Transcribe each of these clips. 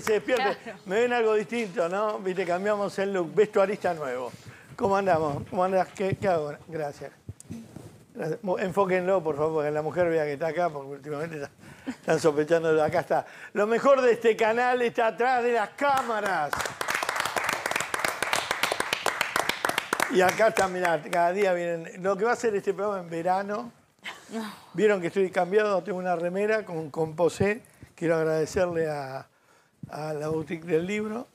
se despierte. Me ven algo distinto, ¿no? Viste, cambiamos el look. Vestuarista nuevo. ¿Cómo andamos? ¿Cómo andás? ¿Qué, hago? Gracias. Enfóquenlo, por favor, porque la mujer vea que está acá, porque últimamente están sospechando. Acá está. Lo mejor de este canal está atrás de las cámaras. Y acá está, mirá, cada día vienen. Lo que va a ser este programa en verano. Vieron que estoy cambiado, tengo una remera con, con posé. Quiero agradecerle a, a la boutique del libro.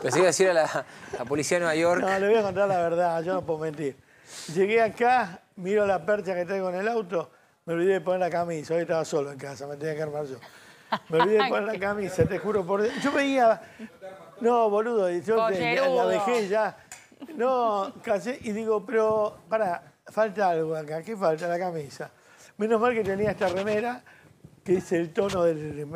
Pensé a decir a la, policía de Nueva York. No, le voy a contar la verdad, yo no puedo mentir. Llegué acá, miro la percha que tengo en el auto, me olvidé de poner la camisa. Hoy estaba solo en casa, me tenía que armar yo. Me olvidé de poner la camisa, te juro por Dios. Yo veía. No, boludo, yo la, dejé ya. No, casi... y digo, pero, pará, falta algo acá. ¿Qué falta? La camisa. Menos mal que tenía esta remera que es el tono del...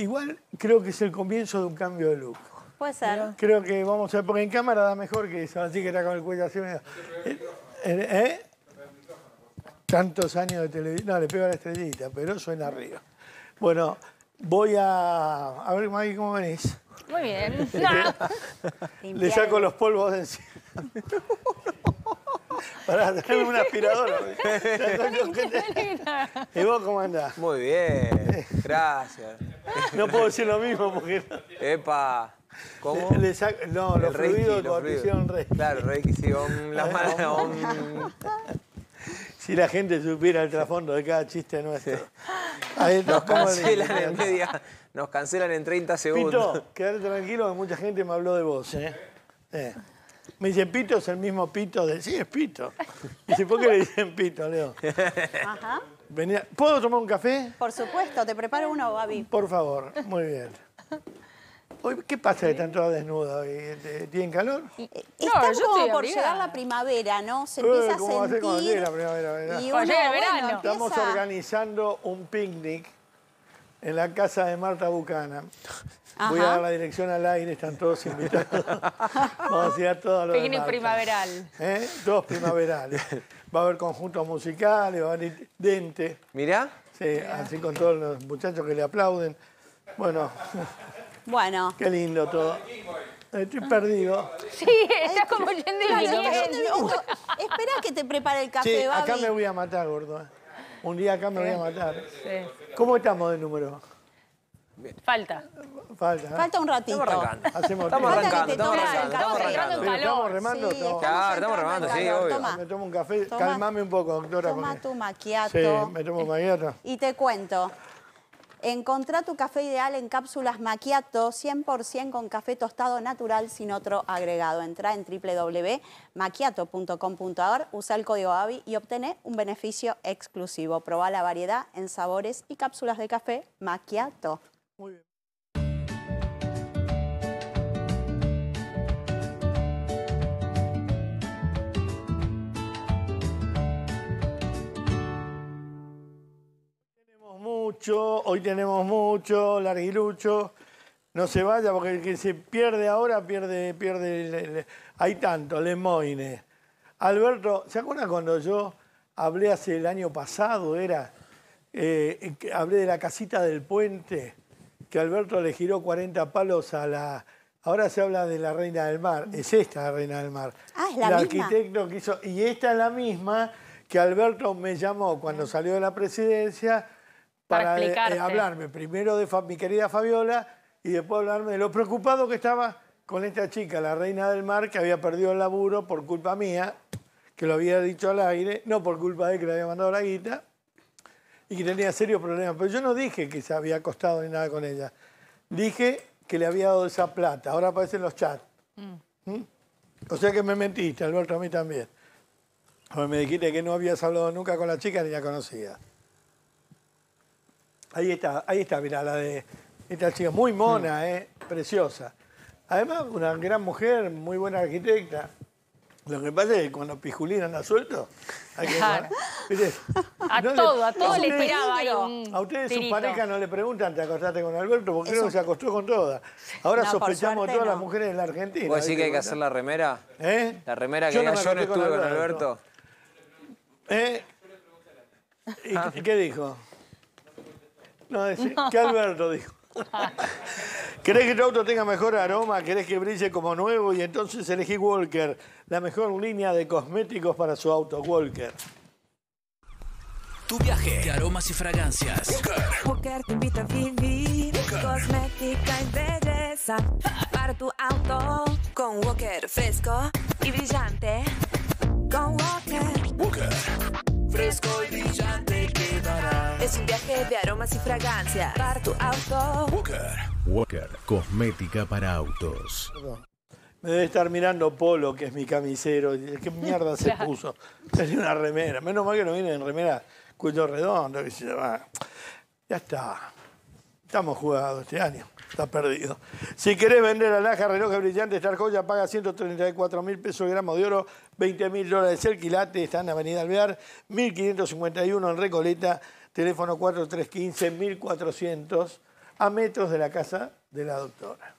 igual creo que es el comienzo de un cambio de look. Puede ser. Creo que vamos a ver, porque en cámara da mejor que eso, así que está con el cuello así. medio... Eh, eh, ¿Eh? Tantos años de televisión. No, le pego a la estrellita, pero suena arriba. Bueno, voy a. A ver, Maggie, ¿cómo venís? Muy bien. le, le saco los polvos de encima. para tener una aspiradora. ¿Y vos cómo andás? Muy bien, gracias. No puedo decir lo mismo porque... Epa. ¿Cómo? Le, no, los fluidos cuando hicieron rey. Claro, rey que hicieron Si la gente supiera el trasfondo de cada chiste nuestro. Ahí nos cancelan en media, nos cancelan en 30 segundos. Pito, quedate tranquilo que mucha gente me habló de vos. ¿eh? eh. Me dice, Pito es el mismo Pito de... Sí, es Pito. ¿Y dice, ¿por qué le dicen Pito, Leo? Ajá. Venía... ¿Puedo tomar un café? Por supuesto, te preparo uno, Babi. Por favor, muy bien. ¿Qué pasa que están todas desnudas hoy? ¿Tienen calor? Eh, está como por llegar la primavera, ¿no? Se empieza a ¿Cómo va a ser cuando la primavera? verdad? y uno, verano. Estamos organizando un picnic en la casa de Marta Bucana. Voy a dar la dirección al aire, están todos invitados. Vamos a ir a todos los. Picnic primaveral. ¿Eh? Dos primaverales. Va a haber conjuntos musicales, va a haber dente. ¿Mirá? Sí, así con todos los muchachos que le aplauden. Bueno. Bueno. Qué lindo todo. Estoy perdido. Sí, estás como yendo Espera que te prepare el café, acá me voy a matar, gordo. Eh. Un día acá me voy a matar. ¿Cómo estamos de número? Falta. Falta. ¿eh? Falta un ratito. Estamos arrancando. estamos arrancando. Estamos arrancando. remando. estamos, remando, sí, obvio. Me tomo un café. Calmame un poco, doctora. Toma tu maquiato. Sí, me tomo un maquiato. Y te cuento. Encontrá tu café ideal en cápsulas maquiato 100% con café tostado natural sin otro agregado. Entra en www.maquiato.com.ar, usa el código AVI y obtené un beneficio exclusivo. Probá la variedad en sabores y cápsulas de café maquiato. Muy bien. Tenemos mucho, hoy tenemos mucho, larguilucho. No se vaya porque el que se pierde ahora pierde, pierde. hay tanto, moine. Alberto, ¿se acuerdan cuando yo hablé hace el año pasado? Era. Eh, hablé de la casita del puente que Alberto le giró 40 palos a la... Ahora se habla de la Reina del Mar, mm. es esta la Reina del Mar. Ah, es la el misma. arquitecto que hizo, y esta es la misma que Alberto me llamó cuando ah. salió de la presidencia para, eh, hablarme primero de mi querida Fabiola y después hablarme de lo preocupado que estaba con esta chica, la reina del mar, que había perdido el laburo por culpa mía, que lo había dicho al aire, no por culpa de que le había mandado la guita y que tenía serios problemas. Pero yo no dije que se había acostado ni nada con ella. Dije que le había dado esa plata. Ahora aparecen los chats. Mm. ¿Mm? O sea que me mentiste, Alberto, a mí también. O me dijiste que no habías hablado nunca con la chica ni la conocía. Ahí está, ahí está, mirá, la de esta chica, muy mona, mm. eh, preciosa. Además, una gran mujer, muy buena arquitecta. Lo que pasa es que cuando Pijulina anda suelto, hay que... a todo, a todo le esperaba ahí A ustedes sus parejas no le preguntan, ¿te acostaste con Alberto? Porque creo que se acostó con todas. Ahora sospechamos sospechamos todas las mujeres en la Argentina. ¿Vos decís que hay que hacer la remera? ¿Eh? La remera que yo no, yo no estuve con Alberto. ¿Eh? ¿Y qué ah. dijo? No, es, ¿qué Alberto dijo? ¿Querés que tu auto tenga mejor aroma? ¿Querés que brille como nuevo? Y entonces elegí Walker, la mejor línea de cosméticos para su auto. Walker. Tu viaje de aromas y fragancias. Walker, Walker te invita a vivir. Walker. Cosmética y belleza. Para tu auto. Con Walker fresco y brillante. Con Walker. Walker. Fresco y brillante quedará. Es un viaje de aromas y fragancias. Para tu auto. Walker. Walker, cosmética para autos. Me debe estar mirando Polo, que es mi camisero. ¿Qué mierda se puso? Tenía una remera. Menos mal que no viene en remera cuello redondo. Ah, ya está. Estamos jugados este año. Está perdido. Si querés vender alhaja, relojes brillantes, estar joya, paga 134 mil pesos de gramo de oro, 20 mil dólares el quilate. Está en Avenida Alvear, 1551 en Recoleta, teléfono 4315-1400 a metros de la casa de la doctora.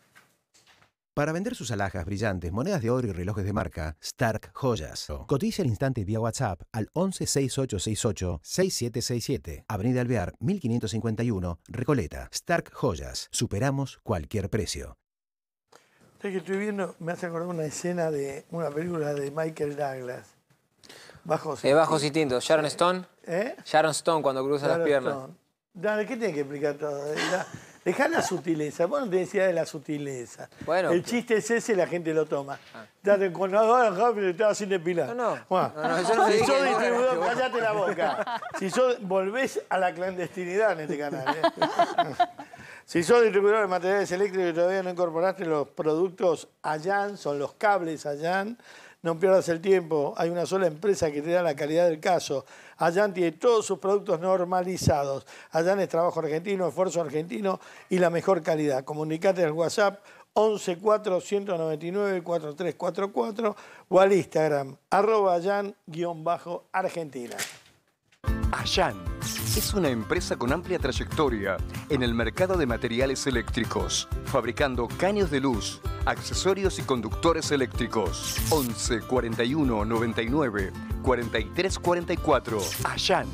Para vender sus alhajas brillantes, monedas de oro y relojes de marca, Stark Joyas. Oh. Cotiza al instante vía WhatsApp al 11 6767. Avenida Alvear 1551, Recoleta. Stark Joyas. Superamos cualquier precio. Lo que estoy viendo me hace acordar una escena de una película de Michael Douglas. Bajos, eh, bajos y tintos. Sharon Stone. ¿Eh? Sharon Stone cuando cruza las piernas. Dale, ¿qué tiene que explicar todo? dejá la sutileza. Vos no te idea de la sutileza. el chiste es ese y la gente lo toma. Ah. con la te estaba sin depilar. No, no. Bueno, yo si sos distribuidor, callate la boca. si sos, volvés a la clandestinidad en este canal. ¿eh? si sos distribuidor de materiales eléctricos y todavía no incorporaste los productos Allan, son los cables Allan, no pierdas el tiempo, hay una sola empresa que te da la calidad del caso. Allan tiene todos sus productos normalizados. Allan es trabajo argentino, esfuerzo argentino y la mejor calidad. Comunicate al WhatsApp 114-199-4344 o al Instagram, arroba argentina Ayan es una empresa con amplia trayectoria en el mercado de materiales eléctricos, fabricando caños de luz, accesorios y conductores eléctricos. 11 41 99 43 44. Allan.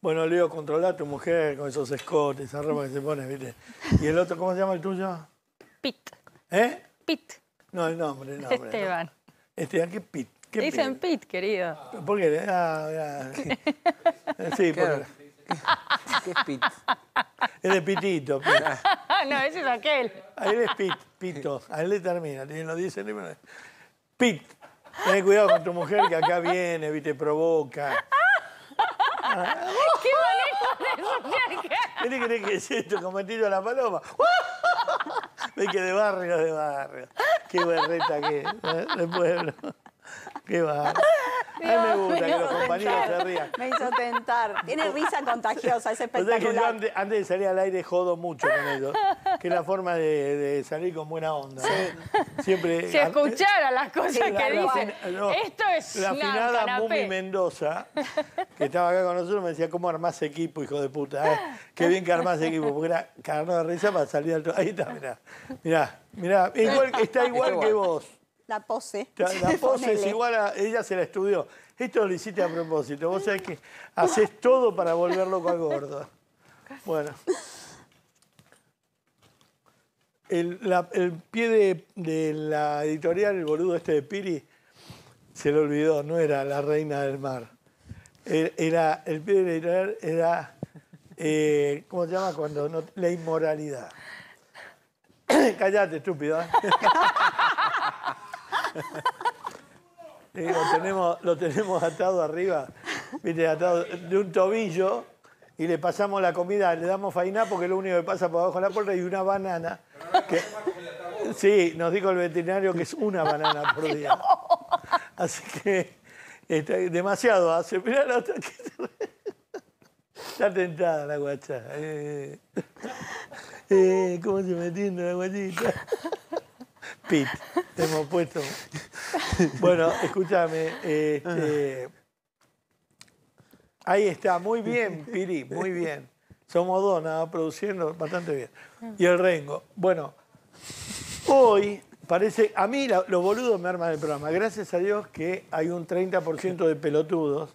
Bueno, Leo, controla a tu mujer con esos escotes, esa ropa que se pone, ¿viste? ¿Y el otro, cómo se llama el tuyo? Pit. ¿Eh? Pit. No, el nombre, el nombre. Esteban. Esteban, ¿qué Pit? dicen Pit, querido. ¿Por qué? Ah, sí, por... ¿Qué es Pit? Es de Pitito. no, ese es aquel. ahí es Pitt Pito. A le termina, tiene los 10 primero. Pit. Ten cuidado con tu mujer que acá viene, te provoca. ¡Qué bonito de social ¿Qué te crees que es esto? Cometido a la paloma. Ve que de barrio, de barrio. Qué berreta que es, ¿eh? de pueblo. Qué va. me gusta los compañeros se rían. Me hizo tentar. Tiene risa contagiosa, ese espectacular. O sea yo antes, de salir al aire jodo mucho con ellos, que es la forma de, salir con buena onda. Sí. Siempre, si escuchara las cosas que dicen, esto es La finada Mumi Mendoza, que estaba acá con nosotros, me decía, ¿cómo armás equipo, hijo de puta? Eh, qué bien que armás equipo, porque era carnada de risa para salir al... Ahí está, mirá, mirá, mirá, está igual que vos. La pose. La, pose es igual a. Ella se la estudió. Esto lo hiciste a propósito. Vos sabés que haces todo para volverlo al gordo. Bueno. El, pie de, la editorial, el boludo este de Piri, se lo olvidó, no era la reina del mar. Er, era, el pie de la editorial era, eh, ¿cómo se llama? Cuando no, la inmoralidad. Callate, estúpido. ¿eh? lo, tenemos, atado arriba, ¿viste? atado de un tobillo y le pasamos la comida, le damos fainá porque lo único que pasa por abajo de la puerta y una banana. sí, nos dijo el veterinario que es una banana por día. Así que está demasiado hace. ¿ah? la otra que... Está tentada la guacha. Eh. Eh, ¿Cómo se metiendo la guachita? Pit, te hemos puesto. Bueno, escúchame. Este, ahí está, muy bien, Piri, muy bien. Somos dos, nada, produciendo bastante bien. Y el Rengo. Bueno, hoy parece. A mí los boludos me arman el programa. Gracias a Dios que hay un 30% de pelotudos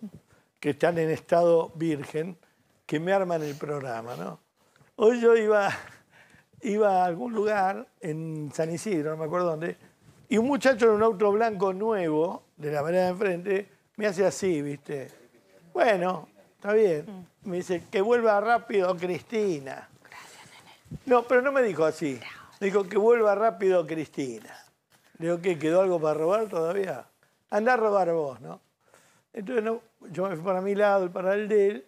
que están en estado virgen que me arman el programa, ¿no? Hoy yo iba iba a algún lugar en San Isidro, no me acuerdo dónde, y un muchacho en un auto blanco nuevo, de la manera de enfrente, me hace así, ¿viste? Bueno, está bien. Mm. Me dice, que vuelva rápido Cristina. Gracias, No, pero no me dijo así. Me dijo, que vuelva rápido Cristina. Le digo, ¿qué? ¿Quedó algo para robar todavía? Andá a robar vos, ¿no? Entonces yo me fui para mi lado para el de él.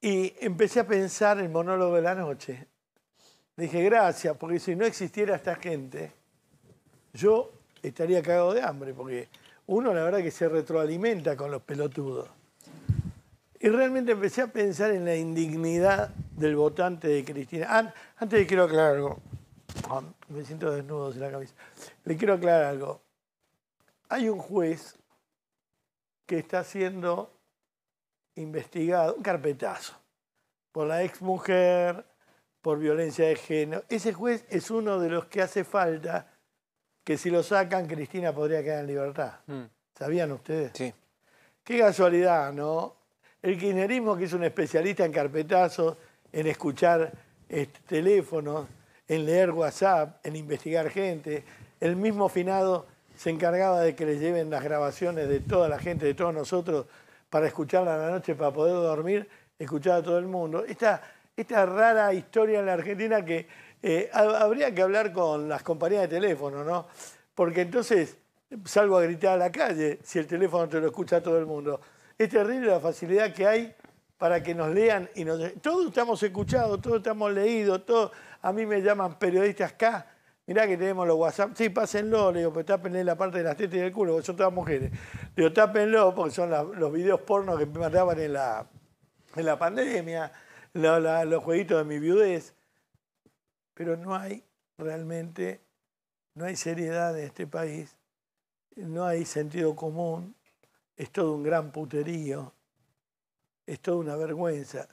Y empecé a pensar el monólogo de la noche dije, gracias, porque si no existiera esta gente, yo estaría cagado de hambre, porque uno la verdad que se retroalimenta con los pelotudos. Y realmente empecé a pensar en la indignidad del votante de Cristina. Antes le quiero aclarar algo. Ah, me siento desnudo sin la camisa. Le quiero aclarar algo. Hay un juez que está siendo investigado, un carpetazo, por la exmujer, por violencia de género. Ese juez es uno de los que hace falta que si lo sacan, Cristina podría quedar en libertad. Mm. ¿Sabían ustedes? Sí. Qué casualidad, ¿no? El kirchnerismo, que es un especialista en carpetazos, en escuchar este, teléfonos, en leer WhatsApp, en investigar gente. El mismo finado se encargaba de que le lleven las grabaciones de toda la gente, de todos nosotros, para escucharla en la noche, para poder dormir, escuchar a todo el mundo. está esta rara historia en la Argentina que eh, habría que hablar con las compañías de teléfono, ¿no? Porque entonces salgo a gritar a la calle si el teléfono te lo escucha todo el mundo. Es terrible la facilidad que hay para que nos lean y nos... Todos estamos escuchados, todos estamos leídos, todos... A mí me llaman periodistas acá. Mirá que tenemos los WhatsApp. Sí, pásenlo, le digo, pero tápenle la parte de las tetas y del culo, porque son todas mujeres. Le digo, tápenlo, porque son los videos porno que me mandaban en la, en la pandemia los jueguitos de mi viudez, pero no hay realmente, no hay seriedad en este país, no hay sentido común, es todo un gran puterío, es toda una vergüenza.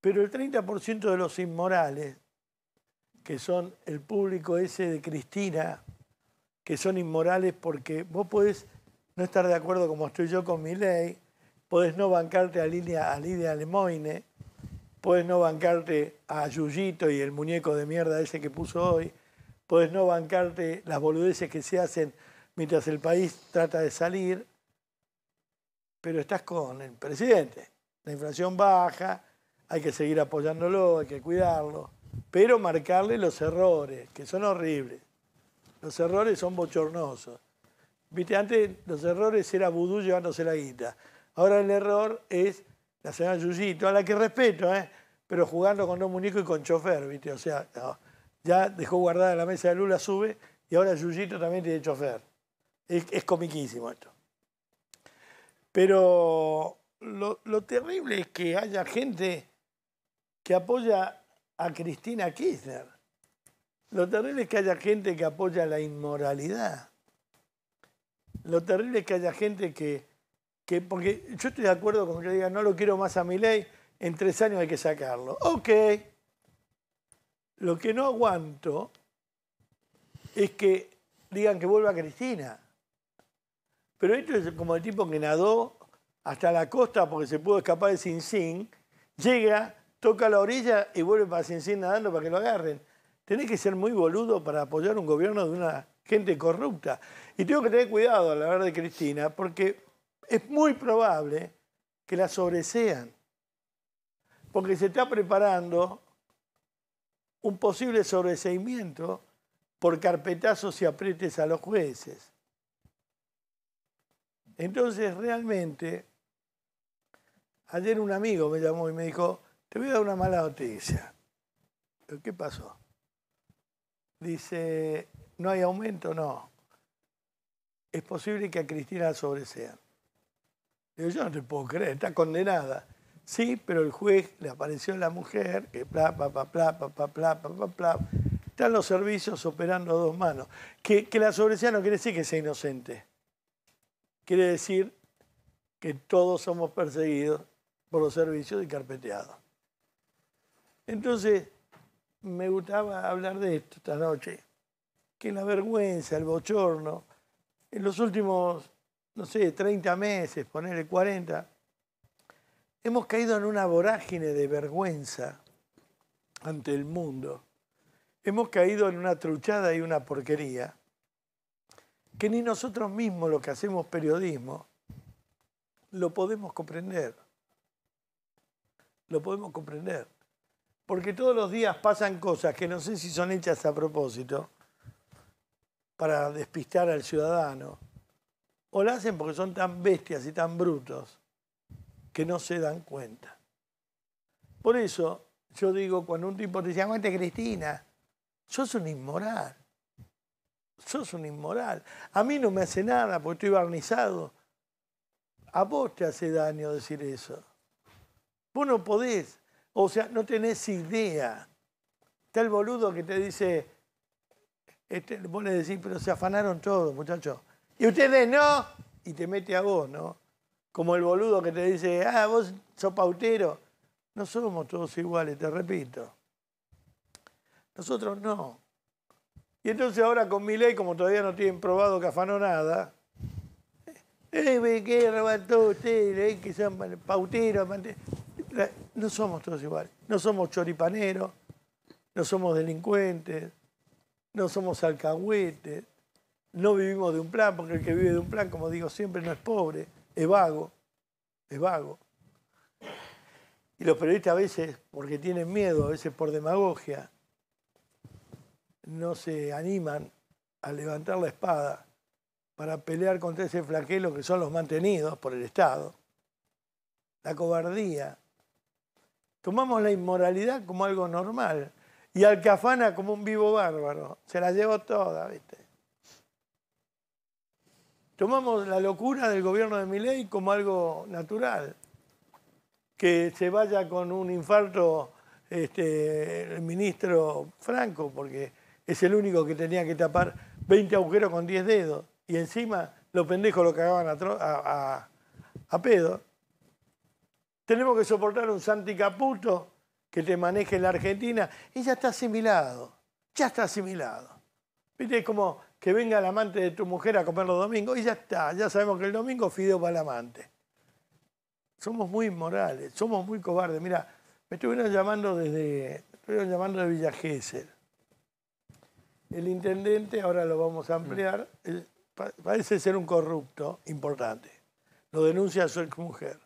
Pero el 30% de los inmorales, que son el público ese de Cristina, que son inmorales porque vos podés no estar de acuerdo como estoy yo con mi ley, podés no bancarte a Lidia, a Lidia Puedes no bancarte a Yuyito y el muñeco de mierda ese que puso hoy, Puedes no bancarte las boludeces que se hacen mientras el país trata de salir, pero estás con el presidente. La inflación baja, hay que seguir apoyándolo, hay que cuidarlo, pero marcarle los errores, que son horribles. Los errores son bochornosos. Viste, antes los errores era vudú llevándose la guita. Ahora el error es la señora Yuyito, a la que respeto, ¿eh? pero jugando con dos Munico y con chofer, ¿viste? O sea, ya dejó guardada la mesa de Lula, sube, y ahora Yuyito también tiene chofer. Es, comiquísimo esto. Pero lo, terrible es que haya gente que apoya a Cristina Kirchner. Lo terrible es que haya gente que apoya la inmoralidad. Lo terrible es que haya gente que, porque yo estoy de acuerdo con que diga, no lo quiero más a mi ley, en tres años hay que sacarlo. Ok. Lo que no aguanto es que digan que vuelva Cristina. Pero esto es como el tipo que nadó hasta la costa porque se pudo escapar de Sin Sin, llega, toca la orilla y vuelve para Sin Sin nadando para que lo agarren. Tenés que ser muy boludo para apoyar un gobierno de una gente corrupta. Y tengo que tener cuidado a la hablar de Cristina porque es muy probable que la sobresean porque se está preparando un posible sobreseimiento por carpetazos y apretes a los jueces. Entonces, realmente, ayer un amigo me llamó y me dijo, te voy a dar una mala noticia. qué pasó? Dice, no hay aumento, no. Es posible que a Cristina sobresean. Digo, yo no te puedo creer, está condenada. Sí, pero el juez le apareció la mujer, que pa, pa, pa, Están los servicios operando a dos manos. Que, que la sobresía no quiere decir que sea inocente. Quiere decir que todos somos perseguidos por los servicios y carpeteados. Entonces, me gustaba hablar de esto esta noche, que la vergüenza, el bochorno, en los últimos, no sé, 30 meses, ponerle 40, Hemos caído en una vorágine de vergüenza ante el mundo. Hemos caído en una truchada y una porquería que ni nosotros mismos, los que hacemos periodismo, lo podemos comprender. Lo podemos comprender. Porque todos los días pasan cosas que no sé si son hechas a propósito para despistar al ciudadano. O lo hacen porque son tan bestias y tan brutos que no se dan cuenta. Por eso yo digo, cuando un tipo te dice, aguante Cristina, sos un inmoral. Sos un inmoral. A mí no me hace nada porque estoy barnizado. A vos te hace daño decir eso. Vos no podés. O sea, no tenés idea. Está el boludo que te dice, este, vos le decís, pero se afanaron todos, muchachos. Y ustedes no, y te mete a vos, ¿no? como el boludo que te dice, ah, vos sos pautero. No somos todos iguales, te repito. Nosotros no. Y entonces ahora con mi ley, como todavía no tienen probado que afanó nada, eh, eh, eh que todos que sean pauteros, no somos todos iguales. No somos choripaneros, no somos delincuentes, no somos alcahuetes, no vivimos de un plan, porque el que vive de un plan, como digo siempre, no es pobre vago, es vago. Y los periodistas a veces, porque tienen miedo, a veces por demagogia, no se animan a levantar la espada para pelear contra ese flaquelo que son los mantenidos por el Estado. La cobardía. Tomamos la inmoralidad como algo normal y al que afana como un vivo bárbaro, se la llevó toda, ¿viste? tomamos la locura del gobierno de Miley como algo natural. Que se vaya con un infarto este, el ministro Franco, porque es el único que tenía que tapar 20 agujeros con 10 dedos. Y encima los pendejos lo cagaban a, a, a pedo. Tenemos que soportar un Santi Caputo que te maneje la Argentina. Y ya está asimilado. Ya está asimilado. ¿Viste? Es como que venga el amante de tu mujer a comer los domingos y ya está, ya sabemos que el domingo fideo para el amante. Somos muy inmorales, somos muy cobardes. Mira, me estuvieron llamando desde, estuvieron llamando de Villa El intendente, ahora lo vamos a mm. ampliar, parece ser un corrupto importante. Lo denuncia a su exmujer.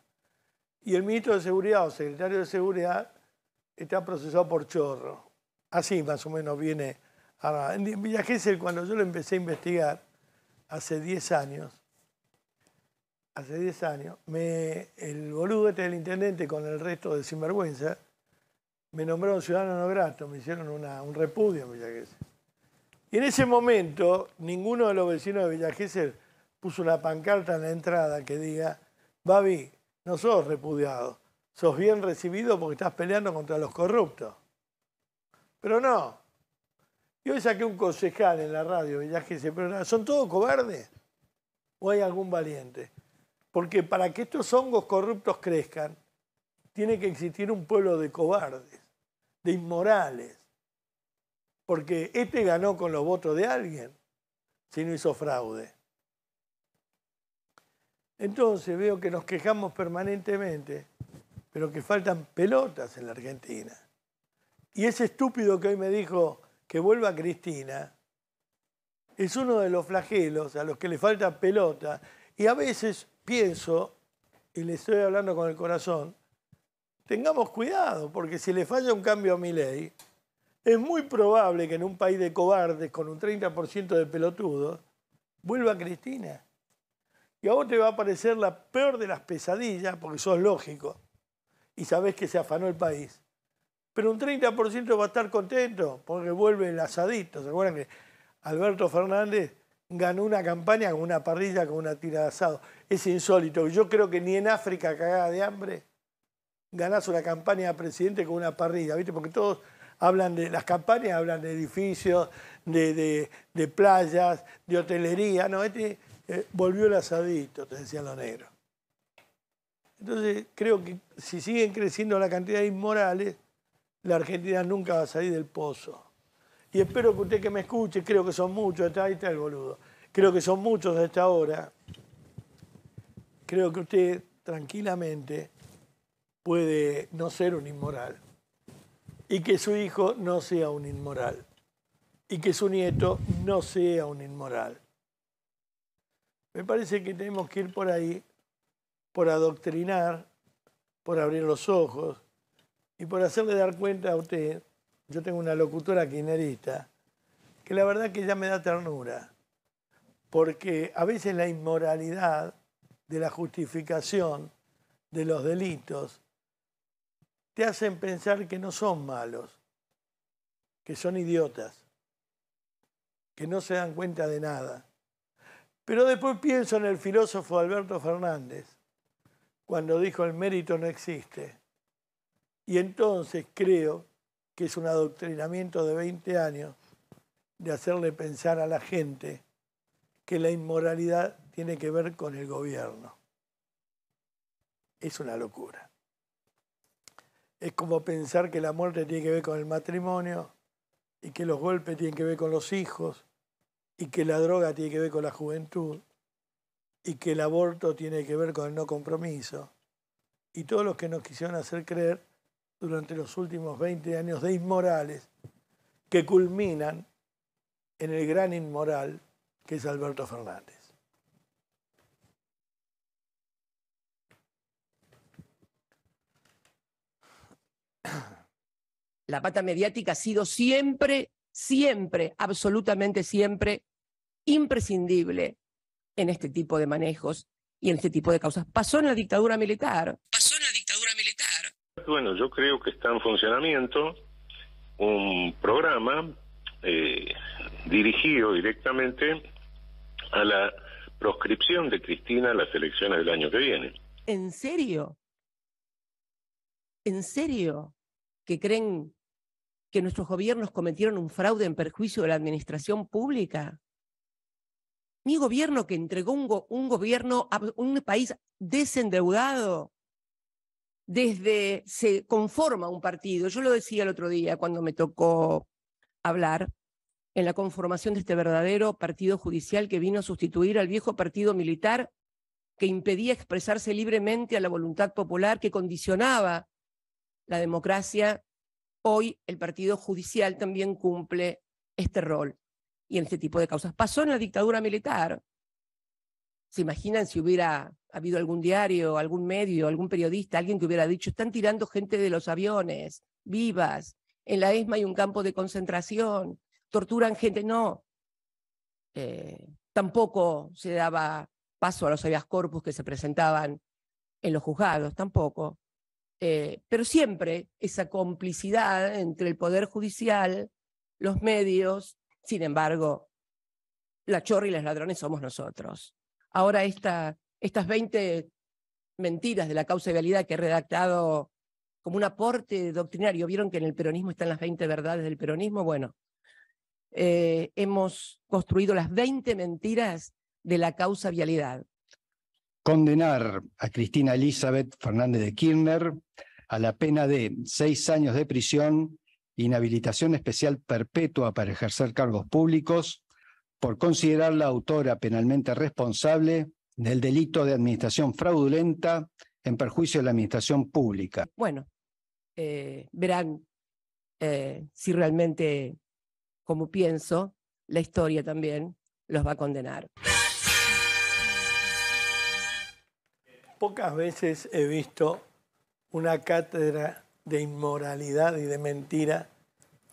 Y el ministro de Seguridad o secretario de Seguridad está procesado por chorro. Así más o menos viene Ahora, en Villa cuando yo lo empecé a investigar, hace 10 años, hace 10 años, el boludo este del intendente con el resto de sinvergüenza, me nombraron ciudadano no grato, me hicieron un repudio en Villa Y en ese momento, ninguno de los vecinos de Villa puso la pancarta en la entrada que diga, Babi, no sos repudiado, sos bien recibido porque estás peleando contra los corruptos. Pero no, yo hoy saqué un concejal en la radio, ya que se programa. ¿Son todos cobardes? ¿O hay algún valiente? Porque para que estos hongos corruptos crezcan, tiene que existir un pueblo de cobardes, de inmorales. Porque este ganó con los votos de alguien, si no hizo fraude. Entonces veo que nos quejamos permanentemente, pero que faltan pelotas en la Argentina. Y ese estúpido que hoy me dijo, que vuelva Cristina es uno de los flagelos a los que le falta pelota. Y a veces pienso, y le estoy hablando con el corazón, tengamos cuidado, porque si le falla un cambio a mi ley, es muy probable que en un país de cobardes, con un 30% de pelotudos, vuelva Cristina. Y a vos te va a parecer la peor de las pesadillas, porque sos lógico, y sabés que se afanó el país pero un 30% va a estar contento porque vuelve el asadito. ¿Se acuerdan que Alberto Fernández ganó una campaña con una parrilla, con una tira de asado? Es insólito. Yo creo que ni en África cagada de hambre ganás una campaña de presidente con una parrilla, ¿viste? Porque todos hablan de las campañas, hablan de edificios, de, playas, de hotelería. No, este eh, volvió el asadito, te decían los negros. Entonces creo que si siguen creciendo la cantidad de inmorales, la Argentina nunca va a salir del pozo. Y espero que usted que me escuche, creo que son muchos, está ahí está el boludo, creo que son muchos de esta hora, creo que usted tranquilamente puede no ser un inmoral y que su hijo no sea un inmoral y que su nieto no sea un inmoral. Me parece que tenemos que ir por ahí, por adoctrinar, por abrir los ojos, y por hacerle dar cuenta a usted, yo tengo una locutora quinerista, que la verdad que ya me da ternura, porque a veces la inmoralidad de la justificación de los delitos te hacen pensar que no son malos, que son idiotas, que no se dan cuenta de nada. Pero después pienso en el filósofo Alberto Fernández, cuando dijo el mérito no existe. Y entonces creo que es un adoctrinamiento de 20 años de hacerle pensar a la gente que la inmoralidad tiene que ver con el gobierno. Es una locura. Es como pensar que la muerte tiene que ver con el matrimonio y que los golpes tienen que ver con los hijos y que la droga tiene que ver con la juventud y que el aborto tiene que ver con el no compromiso. Y todos los que nos quisieron hacer creer durante los últimos 20 años de inmorales que culminan en el gran inmoral que es Alberto Fernández. La pata mediática ha sido siempre, siempre, absolutamente siempre imprescindible en este tipo de manejos y en este tipo de causas. Pasó en la dictadura militar. Bueno, yo creo que está en funcionamiento un programa eh, dirigido directamente a la proscripción de Cristina a las elecciones del año que viene. ¿En serio? ¿En serio? ¿Que creen que nuestros gobiernos cometieron un fraude en perjuicio de la administración pública? Mi gobierno que entregó un, un gobierno, a un país desendeudado, desde se conforma un partido. Yo lo decía el otro día cuando me tocó hablar en la conformación de este verdadero partido judicial que vino a sustituir al viejo partido militar que impedía expresarse libremente a la voluntad popular, que condicionaba la democracia, hoy el partido judicial también cumple este rol. Y en este tipo de causas. Pasó en la dictadura militar, ¿Se imaginan si hubiera habido algún diario, algún medio, algún periodista, alguien que hubiera dicho, están tirando gente de los aviones, vivas, en la ESMA hay un campo de concentración, torturan gente? No. Eh, tampoco se daba paso a los habeas corpus que se presentaban en los juzgados, tampoco. Eh, pero siempre esa complicidad entre el Poder Judicial, los medios, sin embargo, la chorra y los ladrones somos nosotros ahora estas 20 mentiras de la causa y que he redactado como un aporte doctrinario. Vieron que en el peronismo están las 20 verdades del peronismo. Bueno, eh, hemos construido las 20 mentiras de la causa vialidad. Condenar a Cristina Elizabeth Fernández de Kirchner a la pena de seis años de prisión, inhabilitación especial perpetua para ejercer cargos públicos por considerar la autora penalmente responsable del delito de administración fraudulenta en perjuicio de la administración pública. Bueno, eh, verán eh, si realmente, como pienso, la historia también los va a condenar. Pocas veces he visto una cátedra de inmoralidad y de mentira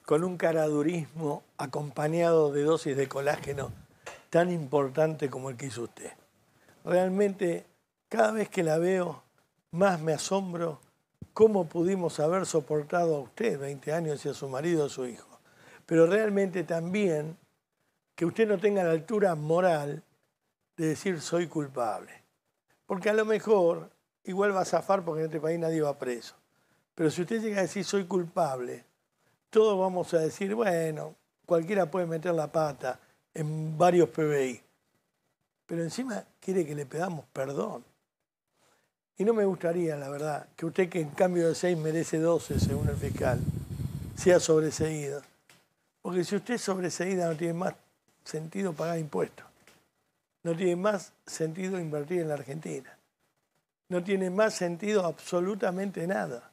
con un caradurismo acompañado de dosis de colágeno tan importante como el que hizo usted. Realmente, cada vez que la veo, más me asombro cómo pudimos haber soportado a usted 20 años y a su marido a su hijo. Pero realmente también que usted no tenga la altura moral de decir soy culpable. Porque a lo mejor igual va a zafar porque en este país nadie va preso. Pero si usted llega a decir soy culpable, todos vamos a decir, bueno, cualquiera puede meter la pata en varios PBI. Pero encima quiere que le pedamos perdón. Y no me gustaría, la verdad, que usted que en cambio de 6 merece 12, según el fiscal, sea sobreseído. Porque si usted es sobreseída no tiene más sentido pagar impuestos. No tiene más sentido invertir en la Argentina. No tiene más sentido absolutamente nada.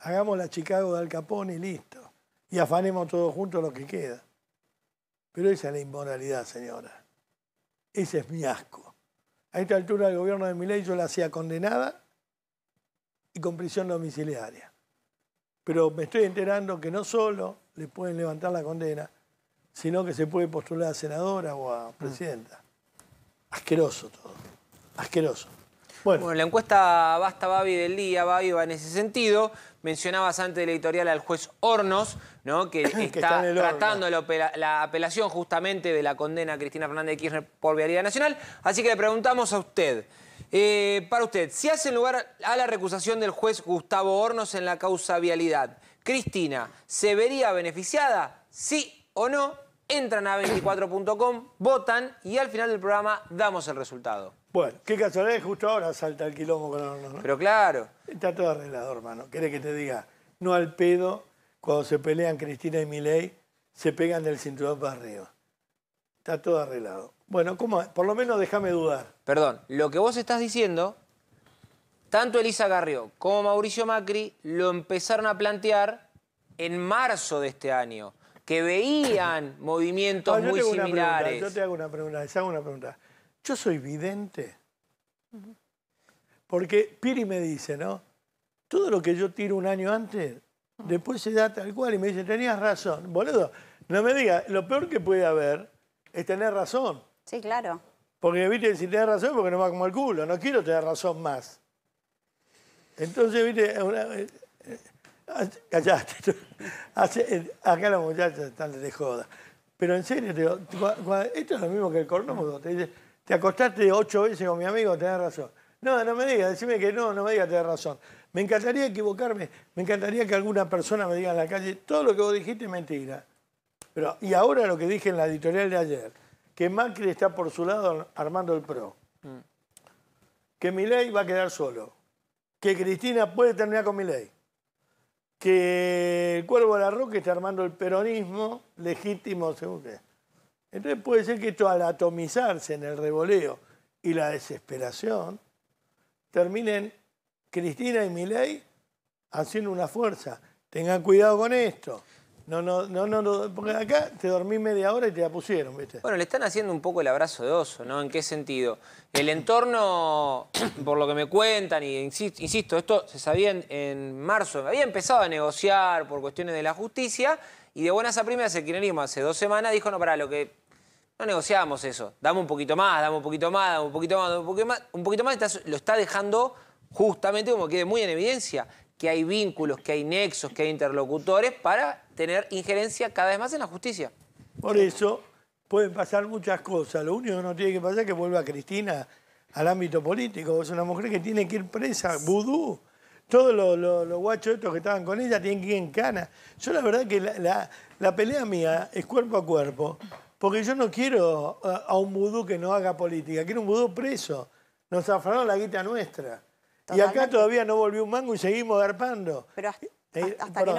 Hagamos la Chicago de Al Capone y listo y afanemos todos juntos lo que queda. Pero esa es la inmoralidad, señora. Ese es mi asco. A esta altura el gobierno de Miley yo la hacía condenada y con prisión domiciliaria. Pero me estoy enterando que no solo le pueden levantar la condena, sino que se puede postular a senadora o a presidenta. Mm. Asqueroso todo. Asqueroso. Bueno. la encuesta Basta Babi del día, Babi va en ese sentido. Mencionabas antes la editorial al juez Hornos, ¿no? que, está, tratando la, apelación justamente de la condena a Cristina Fernández de Kirchner por Vialidad Nacional. Así que le preguntamos a usted, eh, para usted, si hace lugar a la recusación del juez Gustavo Hornos en la causa Vialidad, ¿Cristina se vería beneficiada? ¿Sí o no? Entran a 24.com, votan y al final del programa damos el resultado. Bueno, qué casualidad, justo ahora salta el quilombo con Pero claro. Está todo arreglado, hermano. ¿Querés que te diga? No al pedo, cuando se pelean Cristina y Milei, se pegan del cinturón para arriba. Está todo arreglado. Bueno, ¿como? por lo menos déjame dudar. Perdón, lo que vos estás diciendo, tanto Elisa Garrió como Mauricio Macri lo empezaron a plantear en marzo de este año, que veían movimientos ah, muy similares. yo te hago una pregunta, les hago una pregunta. Yo soy vidente. Porque Piri me dice, ¿no? Todo lo que yo tiro un año antes, después se da tal cual. Y me dice, tenías razón. Boludo, no me digas, lo peor que puede haber es tener razón. Sí, claro. Porque, viste, si tenés razón, porque no va como el culo. No quiero tener razón más. Entonces, viste, una, eh, eh, eh, Acá los muchachos están de joda. Pero en serio, esto es lo mismo que el cornudo. Te dice, te acostaste ocho veces con mi amigo, tenés razón. No, no me digas, decime que no, no me digas, tenés razón. Me encantaría equivocarme, me encantaría que alguna persona me diga en la calle, todo lo que vos dijiste es mentira. Pero, y ahora lo que dije en la editorial de ayer, que Macri está por su lado armando el PRO, mm. que Milei va a quedar solo, que Cristina puede terminar con Milei, que el Cuervo de la Roca está armando el peronismo legítimo, según usted. Entonces puede ser que esto al atomizarse en el revoleo y la desesperación, terminen Cristina y Milei haciendo una fuerza. Tengan cuidado con esto. No, no, no, no, porque acá te dormí media hora y te la pusieron, ¿viste? Bueno, le están haciendo un poco el abrazo de oso, ¿no? ¿En qué sentido? El entorno, por lo que me cuentan, y insisto, esto se sabía en, marzo, había empezado a negociar por cuestiones de la justicia, y de buenas a primeras el kirchnerismo hace dos semanas dijo, no, para lo que no negociamos eso. Damos un poquito más, damos un poquito más, dame un poquito más, un poquito más. Un poquito más lo está dejando justamente como quede muy en evidencia que hay vínculos, que hay nexos, que hay interlocutores para tener injerencia cada vez más en la justicia. Por eso pueden pasar muchas cosas. Lo único que no tiene que pasar es que vuelva Cristina al ámbito político. Es una mujer que tiene que ir presa, vudú. Todos los, guachos estos que estaban con ella tienen que ir en cana. Yo la verdad que la, la pelea mía es cuerpo a cuerpo. Porque yo no quiero a un vudú que no haga política, quiero un vudú preso. Nos afanaron la guita nuestra. Y acá todavía no volvió un mango y seguimos garpando. Pero eh,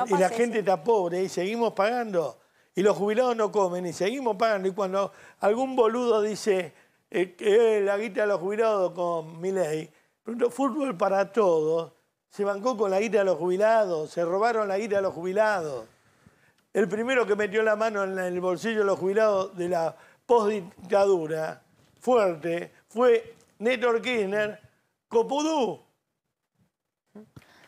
y la gente está pobre y seguimos pagando. Y los jubilados no comen y seguimos pagando. Y cuando algún boludo dice que eh, eh, la guita de los jubilados con mi ley, pronto fútbol para todos, se bancó con la guita de los jubilados, se robaron la guita de los jubilados el primero que metió la mano en el bolsillo de los jubilados de la postdictadura fuerte fue Néstor Kirchner, Copudú.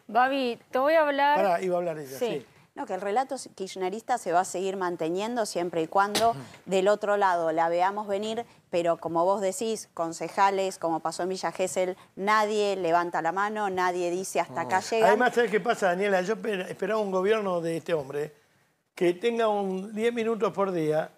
Babi, te voy a hablar... Pará, iba a hablar ella, sí. No, que el relato kirchnerista se va a seguir manteniendo siempre y cuando del otro lado la veamos venir, pero como vos decís, concejales, como pasó en Villa Gesell, nadie levanta la mano, nadie dice hasta acá oh. llega. Además, ¿sabes qué pasa, Daniela? Yo esperaba un gobierno de este hombre que tenga un 10 minutos por día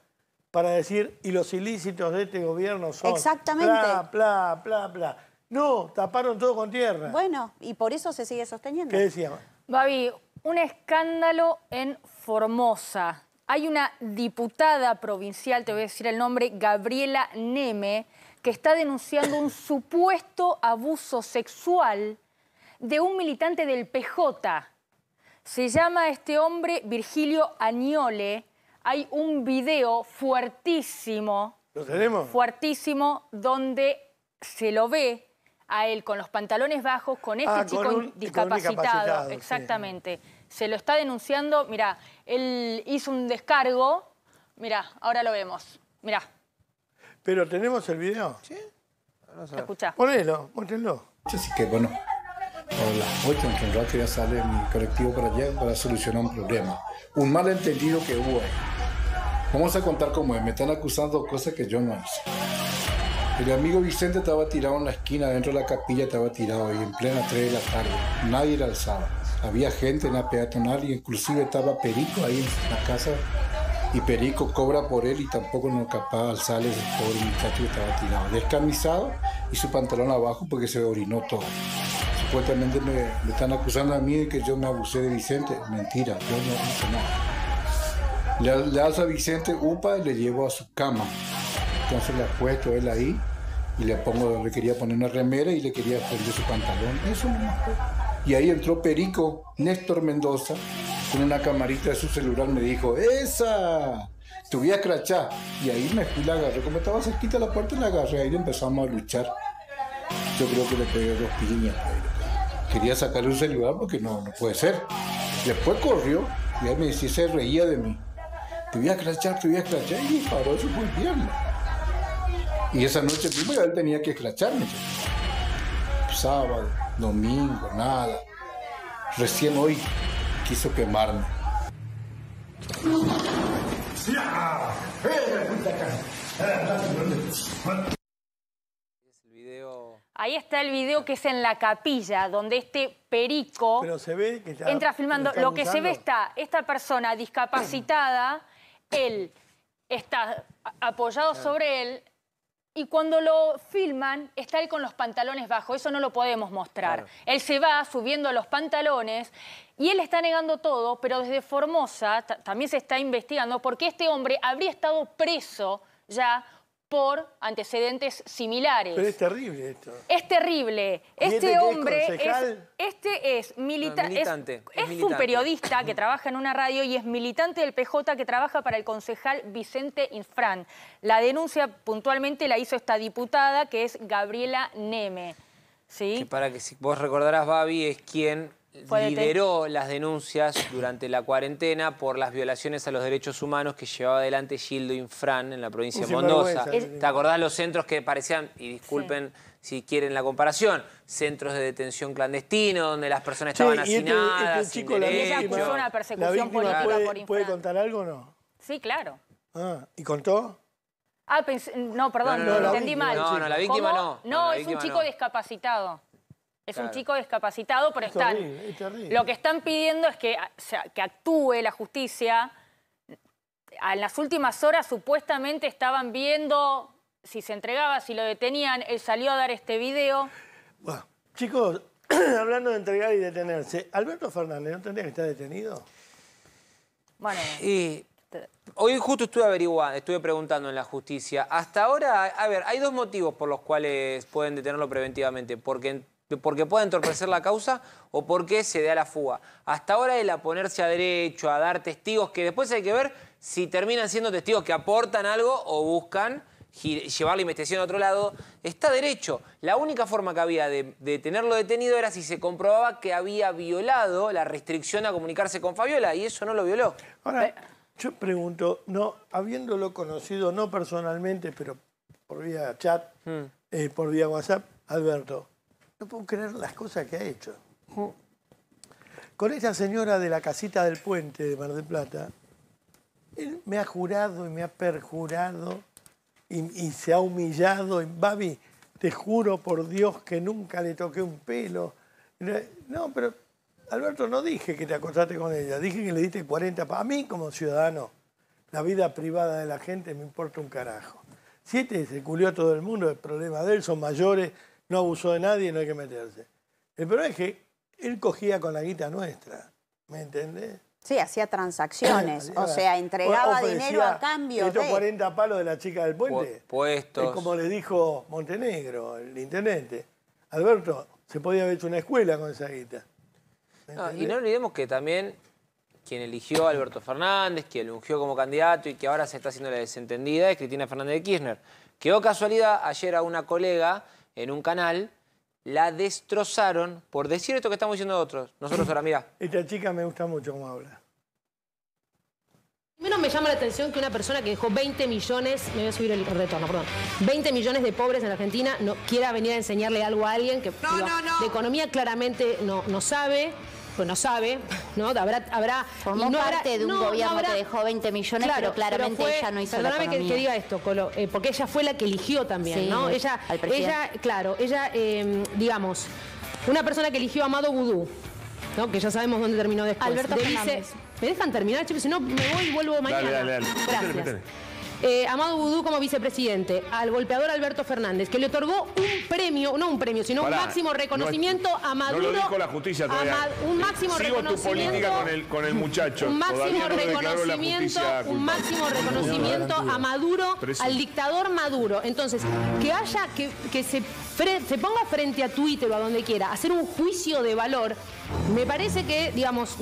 para decir, y los ilícitos de este gobierno son... Exactamente. Bla, bla, bla, bla. No, taparon todo con tierra. Bueno, y por eso se sigue sosteniendo. ¿Qué decíamos? Babi, un escándalo en Formosa. Hay una diputada provincial, te voy a decir el nombre, Gabriela Neme, que está denunciando un supuesto abuso sexual de un militante del PJ. Se llama este hombre Virgilio Añole. Hay un video fuertísimo. ¿Lo tenemos? Fuertísimo, donde se lo ve a él con los pantalones bajos, con este ah, chico discapacitado. exactamente. Se lo está denunciando. Mirá, él hizo un descargo. Mirá, ahora lo vemos. Mirá. ¿Pero tenemos el video? Sí. Escucha. Ponelo, ponelo. Yo sí que bueno. Hola, las 8, ya sale mi colectivo para allá para solucionar un problema. Un malentendido que hubo ahí. Vamos a contar cómo es. Me están acusando cosas que yo no hice. El amigo Vicente estaba tirado en la esquina, dentro de la capilla estaba tirado ahí en plena 3 de la tarde. Nadie era alzaba. Había gente en la peatonal y inclusive estaba Perico ahí en la casa y Perico cobra por él y tampoco no capaz alzarle El pobre muchacho que estaba tirado, descamisado y su pantalón abajo porque se orinó todo. Supuestamente me, están acusando a mí de que yo me abusé de Vicente. Mentira, yo no hice nada. Le, le a Vicente upa y le llevo a su cama. Entonces le apuesto él ahí y le pongo, le quería poner una remera y le quería poner su pantalón. Eso Y ahí entró Perico, Néstor Mendoza, con una camarita de su celular, me dijo, ¡esa! Te voy a crachar. Y ahí me fui, la agarré. Como estaba cerquita la puerta, la agarré. Ahí empezamos a luchar. Yo creo que le pegué dos piñas quería sacarle un celular porque no, no puede ser. Después corrió y él me decía, se reía de mí. Te voy a crachar, te voy a crachar. Y paró muy bien. Y esa noche ya él tenía que cracharme. Sábado, domingo, nada. Recién hoy quiso quemarme. Ahí está el video que es en la capilla, donde este perico entra filmando. Lo, que se ve está esta persona discapacitada, él está apoyado sobre él, y cuando lo filman, está él con los pantalones bajos, eso no lo podemos mostrar. Él se va subiendo los pantalones y él está negando todo, pero desde Formosa también se está investigando porque este hombre habría estado preso ya por antecedentes similares. Pero es terrible esto. Es terrible. Este hombre es, este es, militante, es, un periodista que trabaja en una radio y es militante del PJ que trabaja para el concejal Vicente Infran. La denuncia puntualmente la hizo esta diputada que es Gabriela Neme. ¿Sí? para que si vos recordarás, Babi es quien lideró las denuncias durante la cuarentena por las violaciones a los derechos humanos que llevaba adelante Gildo Infran en la provincia de Mendoza. ¿Te acordás los centros que parecían, y disculpen si quieren la comparación, centros de detención clandestino donde las personas estaban sí, hacinadas, puede, contar algo o no? Sí, claro. Ah, ¿Y contó? Ah, no, perdón, entendí mal. No, no, la víctima no. No, es un chico discapacitado. Es un chico discapacitado, pero es Lo que están pidiendo es que, que actúe la justicia. En las últimas horas supuestamente estaban viendo si se entregaba, si lo detenían. Él salió a dar este video. Bueno, chicos, hablando de entregar y detenerse, ¿Alberto Fernández no tendría que estar detenido? Bueno. Y... Hoy justo estuve averiguando, estuve preguntando en la justicia. Hasta ahora, a ver, hay dos motivos por los cuales pueden detenerlo preventivamente. Porque porque pueda entorpecer la causa o porque se da la fuga. Hasta ahora el a ponerse a derecho, a dar testigos, que después hay que ver si terminan siendo testigos que aportan algo o buscan llevar la investigación a otro lado, está derecho. La única forma que había de, tenerlo detenido era si se comprobaba que había violado la restricción a comunicarse con Fabiola, y eso no lo violó. Ahora, yo pregunto, no, habiéndolo conocido, no personalmente, pero por vía chat, hmm. eh, por vía WhatsApp, Alberto, no puedo creer las cosas que ha hecho. Con esa señora de la casita del puente de Mar del Plata, él me ha jurado y me ha perjurado y, se ha humillado. Babi, te juro por Dios que nunca le toqué un pelo. No, pero Alberto, no dije que te acostaste con ella, dije que le diste 40. A mí como ciudadano, la vida privada de la gente me importa un carajo. Siete se culió a todo el mundo, el problema de él, son mayores, no abusó de nadie, no hay que meterse. El problema es que él cogía con la guita nuestra, ¿me entiendes? Sí, hacía transacciones, o sea, entregaba dinero a cambio 40 palos de la chica del puente. Puestos. Es como le dijo Montenegro, el intendente. Alberto, se podía haber hecho una escuela con esa guita. y no olvidemos que también quien eligió a Alberto Fernández, quien lo ungió como candidato y que ahora se está haciendo la desentendida es Cristina Fernández de Kirchner. Quedó casualidad ayer a una colega en un canal, la destrozaron por decir esto que estamos diciendo otros. Nosotros ahora, mira. Esta chica me gusta mucho cómo habla. menos me llama la atención que una persona que dejó 20 millones, me voy a subir el retorno, perdón, 20 millones de pobres en Argentina no quiera venir a enseñarle algo a alguien que de economía claramente no, no sabe no sabe, ¿no? Habrá, habrá, parte de un gobierno que dejó 20 millones, pero claramente ella no hizo perdóname Perdóname que, diga esto, Colo, eh, porque ella fue la que eligió también, ¿no? Ella, ella, claro, ella, eh, digamos, una persona que eligió a Amado Gudú, ¿no? Que ya sabemos dónde terminó después. Alberto dice, ¿me dejan terminar, chicos? Si no, me voy y vuelvo mañana. Dale, dale, dale. Gracias. Eh, Amado Vudú como vicepresidente, al golpeador Alberto Fernández, que le otorgó un premio, no un premio, sino un máximo reconocimiento a Maduro. la justicia todavía. un máximo reconocimiento. política con el, muchacho. Un máximo reconocimiento, a Maduro, al dictador Maduro. Entonces, que haya, que, que se se ponga frente a Twitter o a donde quiera, hacer un juicio de valor, me parece que, digamos,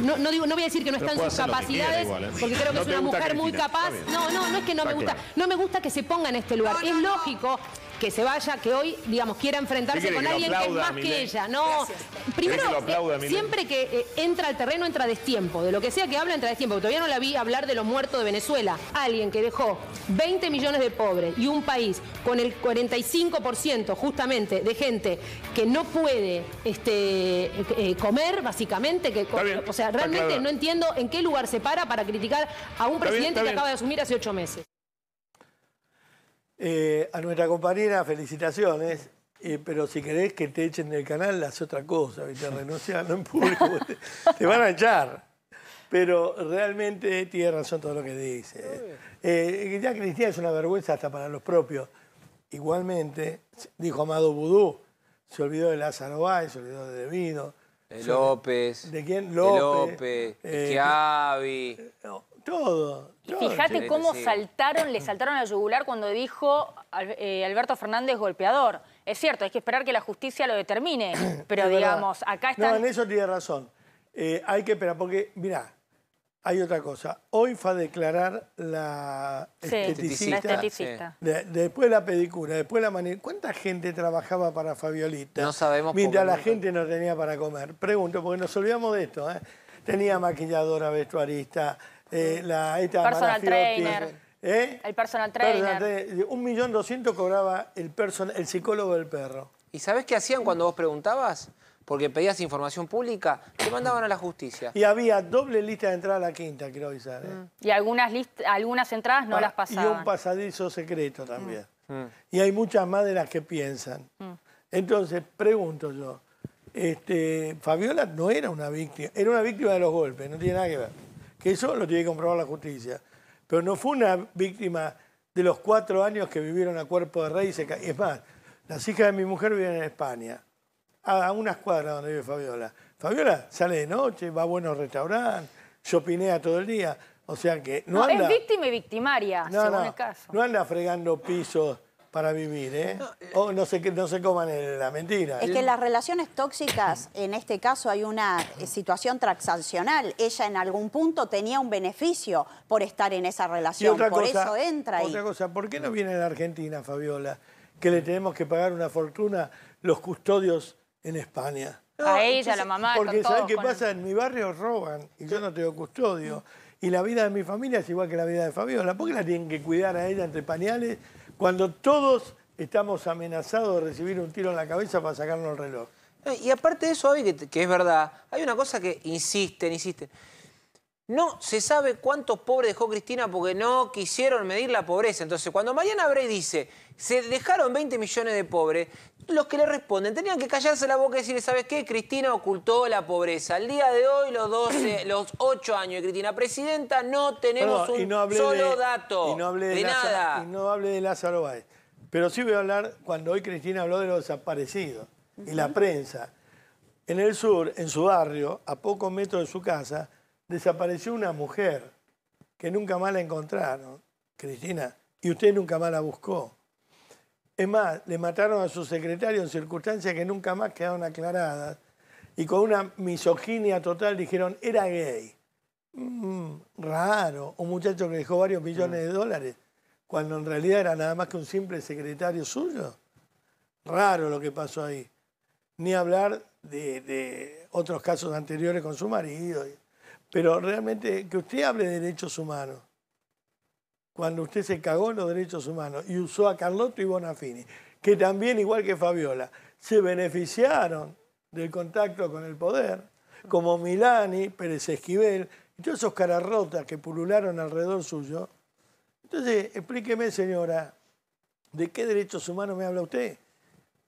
no, digo, no voy a decir que no están sus capacidades, ¿eh? porque creo que es una mujer muy capaz. No, no, no es que no me gusta, no me gusta que se ponga en este lugar. es lógico que se vaya, que hoy, digamos, quiera enfrentarse con alguien que es más que ella. No, primero, siempre que eh, entra al terreno, entra a destiempo. De lo que sea que habla, entra a destiempo. todavía no la vi hablar de los muertos de Venezuela. Alguien que dejó 20 millones de pobres y un país con el 45% justamente de gente que no puede este, eh, comer, básicamente. que O sea, realmente no entiendo en qué lugar se para para criticar a un presidente que acaba de asumir hace ocho meses. Eh, a nuestra compañera, felicitaciones. Eh, pero si querés que te echen del canal, las otra cosa, ¿viste? Renuncia, en público. te van a echar. Pero realmente tiene razón todo lo que dice. Eh, Cristina es una vergüenza hasta para los propios. Igualmente, dijo Amado Vudú, se olvidó de Lázaro Báez, se olvidó de Devido. López. ¿De quién? López. De López. Eh, Chiavi. Todo. fíjate cómo saltaron, le saltaron a yugular cuando dijo eh, Alberto Fernández golpeador. Es cierto, hay que esperar que la justicia lo determine, pero digamos, acá está. No, en eso tiene razón. Eh, hay que esperar, porque, mirá, hay otra cosa. Hoy fue a declarar la esteticista. después la pedicura, después la manera. ¿Cuánta gente trabajaba para Fabiolita? No sabemos. Mientras la gente no tenía para comer. Pregunto, porque nos olvidamos de esto. ¿eh? Tenía maquilladora, vestuarista, eh, la, ¿Eh? personal trainer. El personal trainer. un millón doscientos cobraba el, el psicólogo del perro. ¿Y sabes qué hacían cuando vos preguntabas? Porque pedías información pública, te mandaban a la justicia. Y había doble lista de entrada a la quinta, quiero avisar. Mm. Y algunas, algunas entradas no ah, las pasaban. Y un pasadizo secreto también. Mm. Mm. Y hay muchas más de las que piensan. Entonces, pregunto yo, este, Fabiola no era una víctima, era una víctima de los golpes, no tiene nada que ver que eso lo tiene que comprobar la justicia. Pero no fue una víctima de los cuatro años que vivieron a cuerpo de rey. Y Es más, las hijas de mi mujer viven en España, a unas cuadras donde vive Fabiola. Fabiola sale de noche, va a buenos restaurantes, shoppinea todo el día. O sea que no, no anda... Es víctima y victimaria, según el caso. No anda fregando pisos para vivir, ¿eh? eh o no se, no se coman la mentira. Es que las relaciones tóxicas, en este caso, hay una eh, situación transaccional. Ella en algún punto tenía un beneficio por estar en esa relación, por eso entra ahí. Otra cosa, ¿por qué no viene a la Argentina, Fabiola, que le tenemos que pagar una fortuna los custodios en España? a ella, la mamá, Porque ¿saben qué pasa? En mi barrio roban y yo no tengo custodio. Y la vida de mi familia es igual que la vida de Fabiola. ¿Por qué la tienen que cuidar a ella entre pañales cuando todos estamos amenazados de recibir un tiro en la cabeza para sacarnos el reloj. Eh, y aparte de eso, que, que es verdad, hay una cosa que insisten, insisten. No se sabe cuántos pobres dejó Cristina porque no quisieron medir la pobreza. Entonces, cuando Mariana Bray dice, se dejaron 20 millones de pobres, los que le responden tenían que callarse la boca y decirle, ¿sabes qué? Cristina ocultó la pobreza. Al día de hoy, los 12, los 8 años de Cristina presidenta, no tenemos un solo dato. no de, nada. Y no hable de Lázaro Báez. Pero sí voy a hablar cuando hoy Cristina habló de los desaparecidos y la prensa. En el sur, en su barrio, a pocos metros de su casa, desapareció una mujer que nunca más la encontraron, Cristina, y usted nunca más la buscó. Es más, le mataron a su secretario en circunstancias que nunca más quedaron aclaradas y con una misoginia total dijeron, era gay. Mm, raro, un muchacho que dejó varios millones de mm. dólares, cuando en realidad era nada más que un simple secretario suyo. Raro lo que pasó ahí. Ni hablar de, de otros casos anteriores con su marido. Pero realmente que usted hable de derechos humanos, cuando usted se cagó en los derechos humanos y usó a Carlotto y Bonafini, que también, igual que Fabiola, se beneficiaron del contacto con el poder, como Milani, Pérez Esquivel, y todos esos cararrotas que pulularon alrededor suyo. Entonces, explíqueme, señora, ¿de qué derechos humanos me habla usted?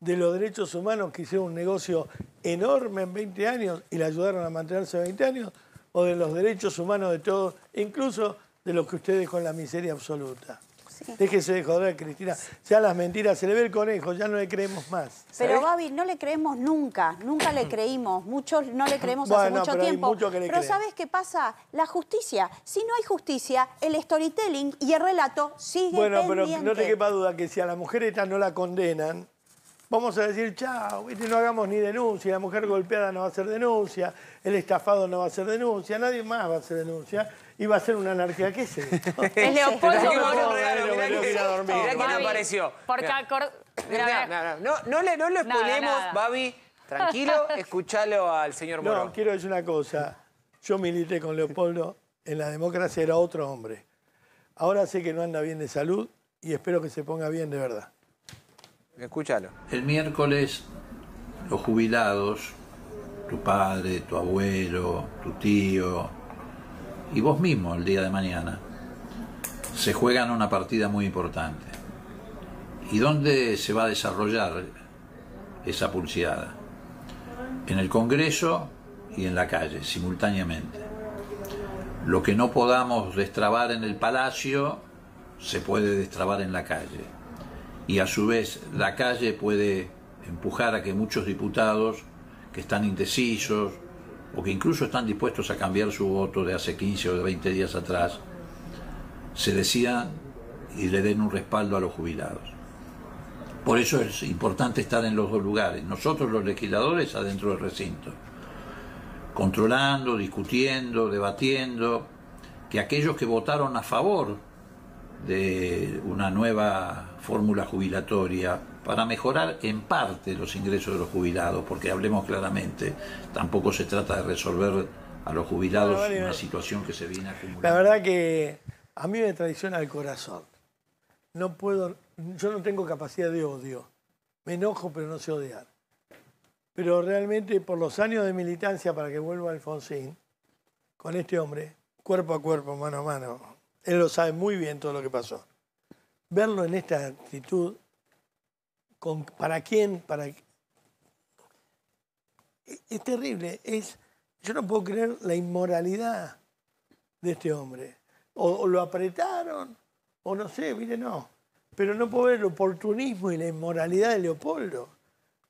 de los derechos humanos que hicieron un negocio enorme en 20 años y le ayudaron a mantenerse 20 años, o de los derechos humanos de todos, incluso de los que ustedes con la miseria absoluta. Déjese de joder, Cristina. Ya las mentiras, se le ve el conejo, ya no le creemos más. Pero, Gaby, no le creemos nunca, nunca le creímos. Muchos no le creemos hace mucho tiempo. pero ¿sabes qué pasa? La justicia. Si no hay justicia, el storytelling y el relato siguen Bueno, pero no te quepa duda que si a la mujer esta no la condenan, vamos a decir, chao, no hagamos ni denuncia, la mujer golpeada no va a hacer denuncia, el estafado no va a hacer denuncia, nadie más va a hacer denuncia y va a ser una anarquía. ¿Qué es Es Leopoldo Mirá quién apareció. Porque No, no, lo exponemos, Babi. Tranquilo, escúchalo al señor Morón. No, quiero decir una cosa. Yo milité con Leopoldo. En la democracia era otro hombre. Ahora sé que no anda bien de salud y espero que se ponga bien de verdad. Escúchalo. El miércoles, los jubilados, tu padre, tu abuelo, tu tío y vos mismo el día de mañana, se juegan una partida muy importante. ¿Y dónde se va a desarrollar esa pulseada? En el Congreso y en la calle, simultáneamente. Lo que no podamos destrabar en el Palacio, se puede destrabar en la calle y a su vez la calle puede empujar a que muchos diputados que están indecisos o que incluso están dispuestos a cambiar su voto de hace 15 o de 20 días atrás, se decidan y le den un respaldo a los jubilados. Por eso es importante estar en los dos lugares, nosotros los legisladores adentro del recinto, controlando, discutiendo, debatiendo, que aquellos que votaron a favor de una nueva fórmula jubilatoria para mejorar en parte los ingresos de los jubilados, porque hablemos claramente, tampoco se trata de resolver a los jubilados ah, una situación que se viene acumulando. La verdad que a mí me traiciona el corazón. No puedo, yo no tengo capacidad de odio. Me enojo, pero no sé odiar. Pero realmente por los años de militancia para que vuelva Alfonsín, con este hombre, cuerpo a cuerpo, mano a mano, él lo sabe muy bien todo lo que pasó verlo en esta actitud, ¿para quién? Para... Es, es terrible, es, yo no puedo creer la inmoralidad de este hombre. O, lo apretaron, o no sé, mire, no. Pero no puedo ver el oportunismo y la inmoralidad de Leopoldo.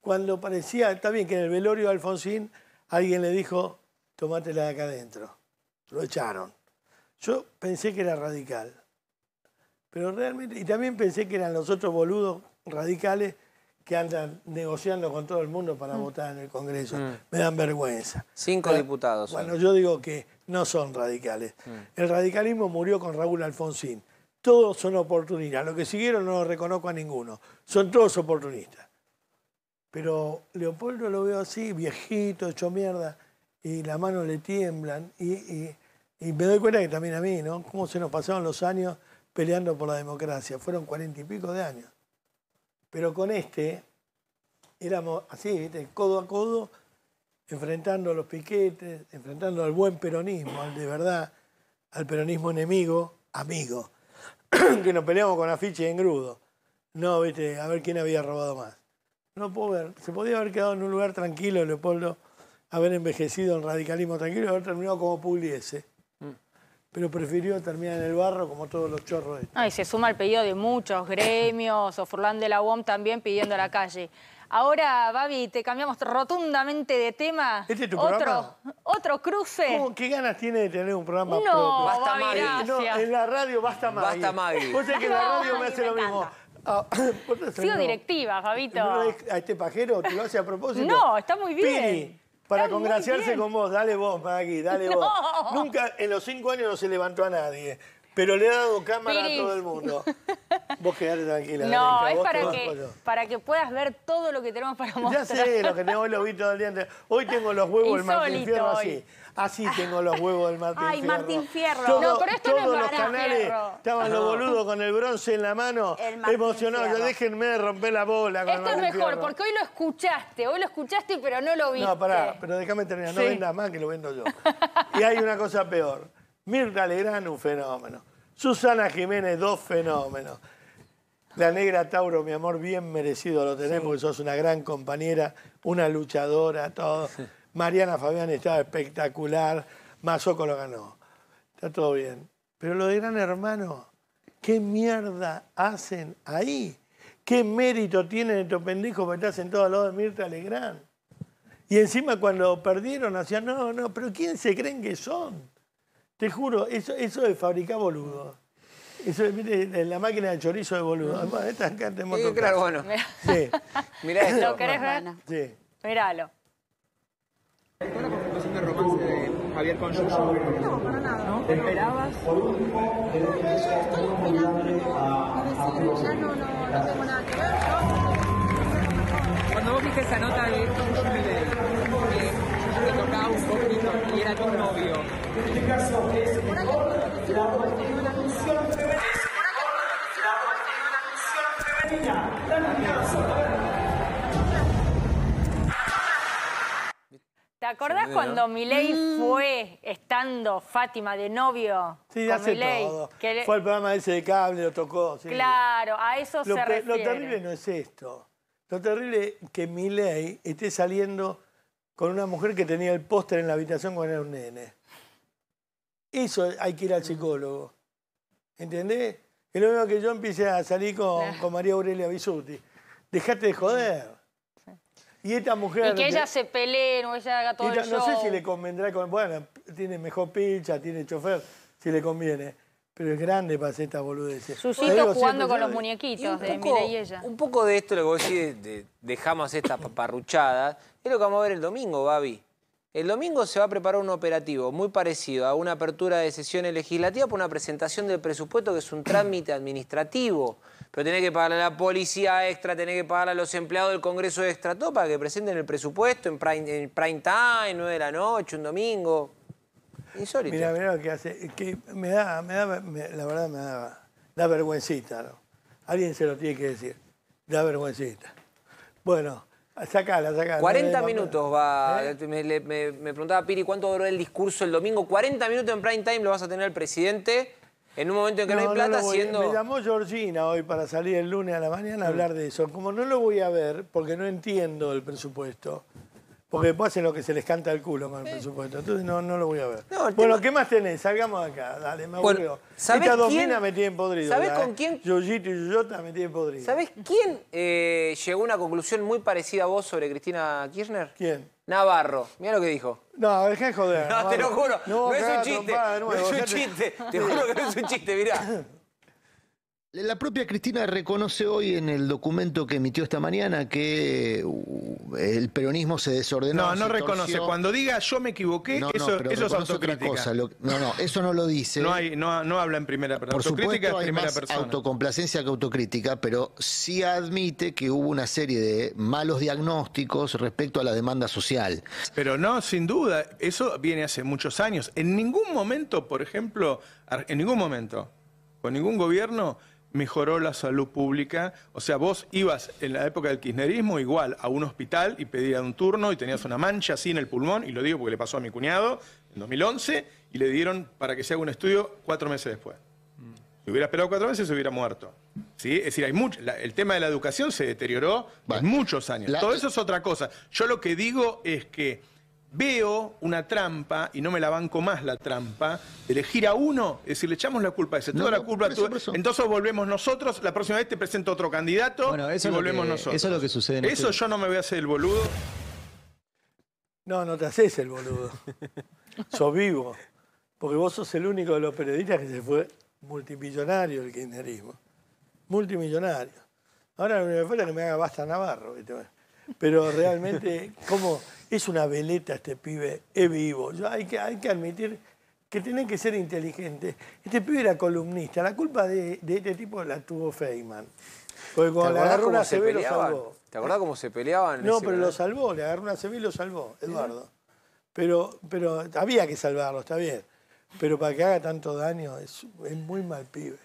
Cuando parecía, está bien que en el velorio de Alfonsín alguien le dijo, tomátela de acá adentro. Lo echaron. Yo pensé que era radical. Pero realmente, y también pensé que eran los otros boludos radicales que andan negociando con todo el mundo para mm. votar en el Congreso. Mm. Me dan vergüenza. Cinco diputados. Bueno, yo digo que no son radicales. Mm. El radicalismo murió con Raúl Alfonsín. Todos son oportunistas. Lo que siguieron no lo reconozco a ninguno. Son todos oportunistas. Pero Leopoldo lo veo así, viejito, hecho mierda, y las manos le tiemblan. Y, me doy cuenta que también a mí, ¿no? Cómo se nos pasaron los años peleando por la democracia. Fueron cuarenta y pico de años. Pero con este éramos así, ¿viste? codo a codo, enfrentando a los piquetes, enfrentando al buen peronismo, al de verdad, al peronismo enemigo, amigo, que nos peleamos con afiche en grudo. No, viste, a ver quién había robado más. No puedo ver, se podía haber quedado en un lugar tranquilo, Leopoldo, haber envejecido en radicalismo tranquilo y haber terminado como Pugliese pero prefirió terminar en el barro como todos los chorros. y se suma el pedido de muchos gremios, o Furlán de la UOM también pidiendo a la calle. Ahora, Babi, te cambiamos rotundamente de tema. ¿Este es tu otro, programa? Otro cruce. ¿Qué ganas tiene de tener un programa no, propio? Basta Babi, no, en la radio basta Magui. Basta Magui. Vos que en la radio me hace lo mismo. Ah, Sigo directiva, Fabito. ¿A este pajero te lo hace a propósito? No, está muy bien. Para congraciarse con vos, dale vos, Magui, dale vos. Nunca en los cinco años no se levantó a nadie. Pero le ha dado cámara a todo el mundo. Vos quedate tranquila. No, es para que, para que puedas ver todo lo que tenemos para mostrar. Ya sé, lo que tengo, hoy lo vi todo el día. Hoy tengo los huevos, más el más así. Así ah, tengo los huevos del Martín Fierro. Ay, Martín Fierro. esto todos estaban los boludos con el bronce en la mano, emocionados. Déjenme romper la bola Esto es mejor, porque hoy lo escuchaste. Hoy lo escuchaste, pero no lo viste. No, pará, pero déjame terminar. No venda más que lo vendo yo. y hay una cosa peor. Mirta Legrán, un fenómeno. Susana Jiménez, dos fenómenos. La negra Tauro, mi amor, bien merecido lo tenemos, porque sos una gran compañera, una luchadora, todo. Mariana Fabián estaba espectacular, Mazoco lo ganó. Está todo bien. Pero lo de Gran Hermano, ¿qué mierda hacen ahí? ¿Qué mérito tienen estos pendejos que estás en al lado de Mirta Legrán? Y encima cuando perdieron hacían, no, no, pero ¿quién se creen que son? Te juro, eso, eso de fabricar boludo. Eso de, la máquina de chorizo de boludo. Además, Mirá esto. ¿Lo Sí. Javier con Consuso? No, para nada. ¿No? ¿Te esperabas? No, yo estoy esperando pero ya no, no, no tengo nada que ver. Yo... Cuando vos viste esa nota de Consuso que tocaba un poquito y era tu novio. En este caso es la función acordás cuando Miley mm. fue estando Fátima de novio? Sí, hace todo. Fue al programa ese de cable, lo tocó. Claro, a eso se refiere. Lo terrible no es esto. Lo terrible es que Miley esté saliendo con una mujer que tenía el póster en la habitación cuando era un nene. Eso hay que ir al psicólogo. ¿Entendés? Es lo mismo que yo empecé a salir con, con María Aurelia Bisuti. Dejate de joder. Y esta mujer... que ella se pelee, o ella haga todo el No sé si le convendrá... Con, bueno, tiene mejor pincha, tiene chofer, si le conviene. Pero es grande para hacer esta boludeces. Susito jugando con los muñequitos de Mira y ella. Un poco de esto, lo que dejamos esta parruchada. es lo que vamos a ver el domingo, Babi. El domingo se va a preparar un operativo muy parecido a una apertura de sesiones legislativas por una presentación del presupuesto que es un trámite administrativo pero tenés que pagar a la policía extra, tenés que pagar a los empleados del Congreso extra, todo para que presenten el presupuesto en prime, en prime time, 9 de la noche, un domingo. Insólito. Mira, mira lo que hace. me da, me da la verdad me da, vergüencita. Alguien se lo tiene que decir. Da vergüencita. Bueno, sacala, sacala. 40 minutos va. ¿Eh? Este, me, me preguntaba Piri cuánto duró el discurso el domingo. 40 minutos en prime time lo vas a tener el presidente. En un momento en que no, hay plata, siendo... Me llamó Georgina hoy para salir el lunes a la mañana a hablar de eso. Como no lo voy a ver, porque no entiendo el presupuesto, porque ah. después hacen lo que se les canta el culo con el presupuesto. Entonces no, no lo voy a ver. bueno, ¿qué más tenés? Salgamos acá. Dale, me aburrió. Esta domina me tiene podrido. ¿Sabés ¿eh? con quién? Yoyito y Yoyota me en podrido. ¿Sabés quién eh, llegó a una conclusión muy parecida a vos sobre Cristina Kirchner? ¿Quién? Navarro. Mira lo que dijo. No, dejé de joder. No, te lo juro. No, es un chiste. no es un chiste. Te juro que no es un chiste, mirá. La propia Cristina reconoce hoy en el documento que emitió esta mañana que uh, el peronismo se desordenó. No, no reconoce. Cuando diga yo me equivoqué, eso, no, es autocrítica. Lo, no, no, eso no lo dice. No, habla en primera persona. Por supuesto, es más persona. autocomplacencia que autocrítica, pero sí admite que hubo una serie de malos diagnósticos respecto a la demanda social. Pero no, sin duda, eso viene hace muchos años. En ningún momento, por ejemplo, en ningún momento, con ningún gobierno mejoró la salud pública. O sea, vos ibas en la época del kirchnerismo igual a un hospital y pedías un turno y tenías una mancha así en el pulmón, y lo digo porque le pasó a mi cuñado en 2011, y le dieron para que se haga un estudio cuatro meses después. Si hubiera esperado cuatro meses, se hubiera muerto. ¿Sí? Es decir, hay mucho, el tema de la educación se deterioró en muchos años. Todo eso es otra cosa. Yo lo que digo es que veo una trampa y no me la banco más la trampa, elegir a uno, es decir, le echamos la culpa a ese, la culpa Entonces volvemos nosotros, la próxima vez te presento otro candidato y volvemos nosotros. Eso es lo que sucede. eso este- yo no me voy a hacer el boludo. No, no te haces el boludo. sos vivo. Porque vos sos el único de los periodistas que se fue multimillonario el kirchnerismo. Multimillonario. Ahora la que me haga basta Navarro. ¿viste? pero realmente como es una veleta este pibe, es vivo. hay, que, hay que admitir que tienen que ser inteligentes. Este pibe era columnista, la culpa de, este tipo la tuvo Feynman. Porque cuando le agarró una CB lo salvó. ¿Te acordás cómo se peleaban? No, pero lo salvó, le agarró una CB y lo salvó, Eduardo. Pero, pero había que salvarlo, está bien. Pero para que haga tanto daño es muy mal pibe.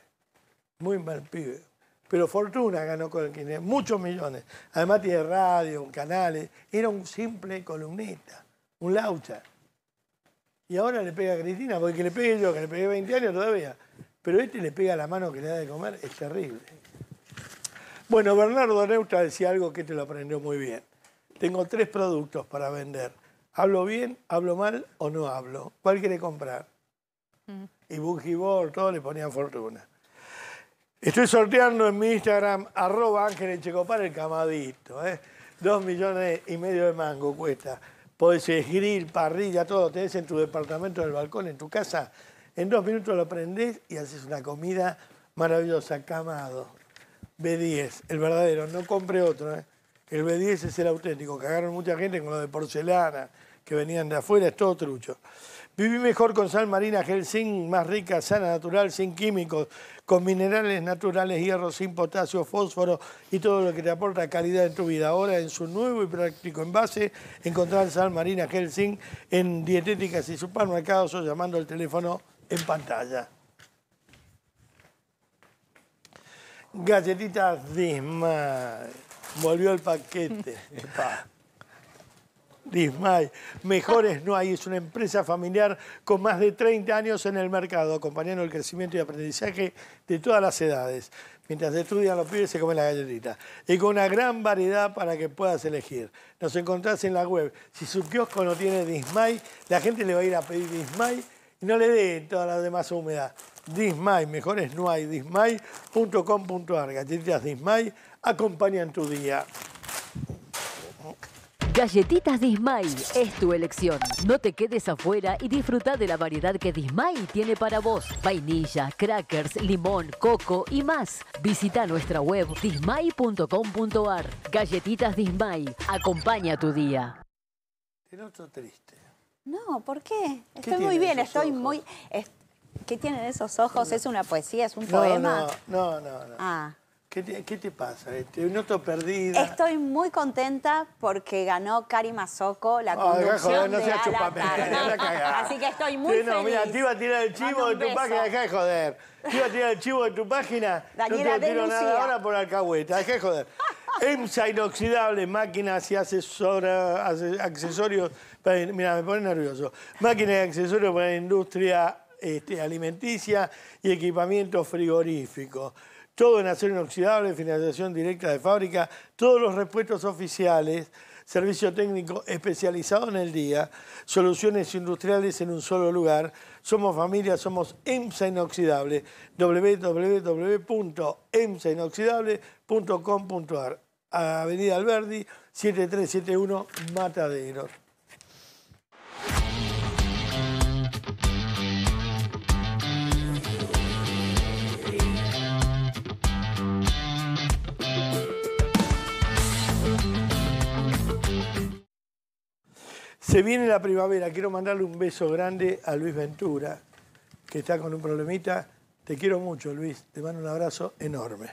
Muy mal pibe pero fortuna ganó con el muchos millones. Además tiene radio, canales, era un simple columnista, un laucha. Y ahora le pega a Cristina, porque le pegue yo, que le pegué 20 años todavía. Pero este le pega la mano que le da de comer, es terrible. Bueno, Bernardo Neutra decía algo que te este lo aprendió muy bien. Tengo tres productos para vender. ¿Hablo bien, hablo mal o no hablo? ¿Cuál quiere comprar? Mm. Y Bungie todo le ponían fortuna. Estoy sorteando en mi Instagram, arroba ángel Checopar, el camadito. ¿eh? Dos millones y medio de mango cuesta. Podés grill, parrilla, todo. Tenés en tu departamento, en el balcón, en tu casa. En dos minutos lo prendés y haces una comida maravillosa, camado. B10, el verdadero, no compre otro. ¿eh? El B10 es el auténtico. Cagaron mucha gente con lo de porcelana que venían de afuera, es todo trucho. Viví mejor con sal marina gel sin, más rica, sana, natural, sin químicos con minerales naturales, hierro, zinc, potasio, fósforo y todo lo que te aporta calidad en tu vida. Ahora en su nuevo y práctico envase, encontrar sal marina Helsing en dietéticas y supermercados o llamando al teléfono en pantalla. Galletitas Disma. Volvió el paquete. Dismay, mejores no hay, es una empresa familiar con más de 30 años en el mercado, acompañando el crecimiento y aprendizaje de todas las edades. Mientras estudian los pibes se comen la galletita. Y con una gran variedad para que puedas elegir. Nos encontrás en la web. Si su kiosco no tiene Dismay, la gente le va a ir a pedir Dismay y no le dé toda la demás humedad. Dismay, mejores no hay, dismay.com.ar. Galletitas Dismay acompañan tu día. Galletitas Dismay es tu elección. No te quedes afuera y disfruta de la variedad que Dismay tiene para vos. Vainilla, crackers, limón, coco y más. Visita nuestra web dismay.com.ar. Galletitas Dismay, acompaña tu día. triste. No, ¿por qué? Estoy muy bien, estoy muy... ¿Qué tienen esos ojos? ¿Es una poesía? ¿Es un poema? No, no, no. no. Ah. ¿Qué te, pasa? Este, estás perdida. Estoy muy contenta porque ganó Cari Masoko la conducción no, de no a la Así que estoy muy no, Mira, te iba a tirar el chivo de tu página, dejá de joder. Te iba a tirar el chivo de tu página, Daniela, no te tiro nada ahora por alcahueta, dejá de joder. EMSA inoxidable, máquinas y accesorios. Mira, me pone nervioso. Máquinas y accesorios para la industria este, alimenticia y equipamiento frigorífico todo en acero inoxidable, financiación directa de fábrica, todos los repuestos oficiales, servicio técnico especializado en el día, soluciones industriales en un solo lugar. Somos familia, somos EMSA Inoxidable, www.emsainoxidable.com.ar, Avenida Alberdi, 7371 Mataderos. Se viene la primavera. Quiero mandarle un beso grande a Luis Ventura, que está con un problemita. Te quiero mucho, Luis. Te mando un abrazo enorme.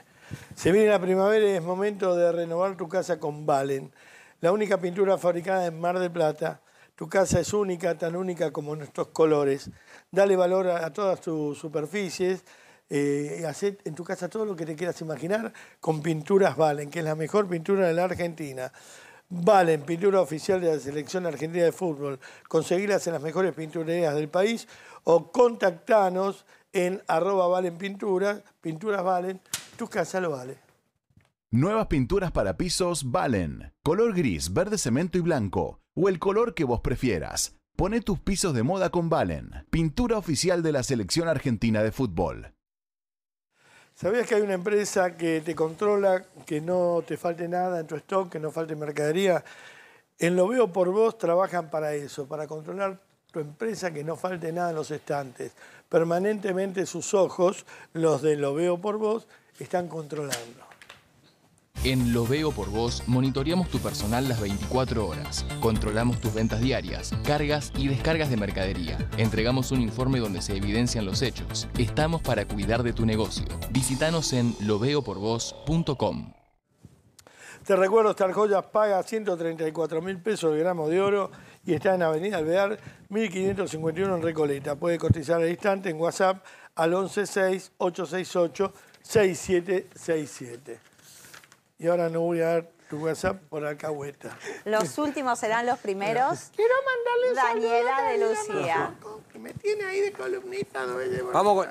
Se viene la primavera y es momento de renovar tu casa con Valen. La única pintura fabricada en Mar del Plata. Tu casa es única, tan única como nuestros colores. Dale valor a, todas tus superficies. Eh, Haz en tu casa todo lo que te quieras imaginar con Pinturas Valen, que es la mejor pintura de la Argentina. Valen, pintura oficial de la Selección Argentina de Fútbol. Conseguirlas en las mejores pinturerías del país o contactanos en arroba valen pinturas, pinturas valen, tu casa lo vale. Nuevas pinturas para pisos valen. Color gris, verde cemento y blanco o el color que vos prefieras. Pone tus pisos de moda con Valen, pintura oficial de la Selección Argentina de Fútbol. ¿Sabías que hay una empresa que te controla que no te falte nada en tu stock, que no falte mercadería? En Lo Veo por Vos trabajan para eso, para controlar tu empresa que no falte nada en los estantes. Permanentemente sus ojos, los de Lo Veo por Vos, están controlando. En Lo Veo por Vos monitoreamos tu personal las 24 horas, controlamos tus ventas diarias, cargas y descargas de mercadería, entregamos un informe donde se evidencian los hechos, estamos para cuidar de tu negocio. Visítanos en loveoporvos.com. Te recuerdo, Star Joyas paga 134 mil pesos el gramo de oro y está en Avenida Alvear 1551 en Recoleta. Puede cotizar al instante en WhatsApp al 116 868 6767 y ahora no voy a dar tu WhatsApp por acá vuelta. Los últimos serán los primeros. Quiero mandarle un Daniela de Lucía. Que me tiene ahí de columnista. Vamos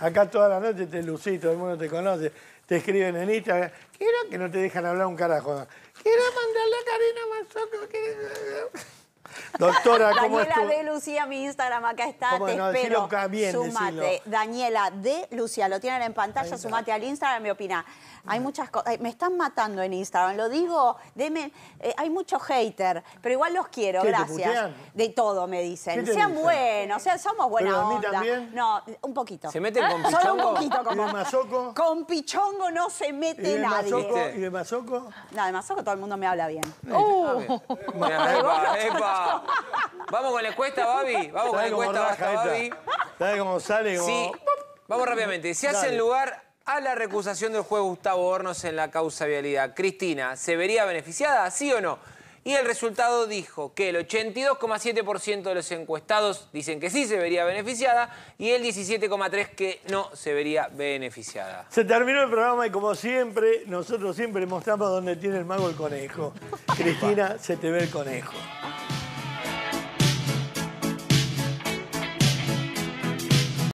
Acá toda la noche te lucí, todo el mundo te conoce. Te escriben en Instagram. Quiero que no te dejan hablar un carajo. Quiero mandarle a Karina Mazoco. Doctora, ¿cómo Daniela es de Lucía, mi Instagram acá está, te espero. sumate. Daniela de Lucía, lo tienen en pantalla, sumate al Instagram me opina. Hay muchas cosas. Me están matando en Instagram, lo digo, deme. Eh, hay muchos hater, pero igual los quiero, gracias. de todo me dicen. Sean buenos, somos buena pero A mí también? No, un poquito. ¿Se meten con pichongo? Solo un poquito con, con pichongo no se mete nadie. ¿Y de mazoco? No, de mazoco todo el mundo me habla bien. epa, uh. epa. Vamos con la encuesta, Babi. Vamos con la encuesta, Babi. ¿Sabes cómo sale? Sí. Vamos rápidamente. Si hace el lugar a la recusación del juez Gustavo Hornos en la causa vialidad. Cristina, ¿se vería beneficiada, sí o no? Y el resultado dijo que el 82,7% de los encuestados dicen que sí se vería beneficiada y el 17,3% que no se vería beneficiada. Se terminó el programa y como siempre, nosotros siempre mostramos dónde tiene el mago el conejo. Cristina, se te ve el conejo.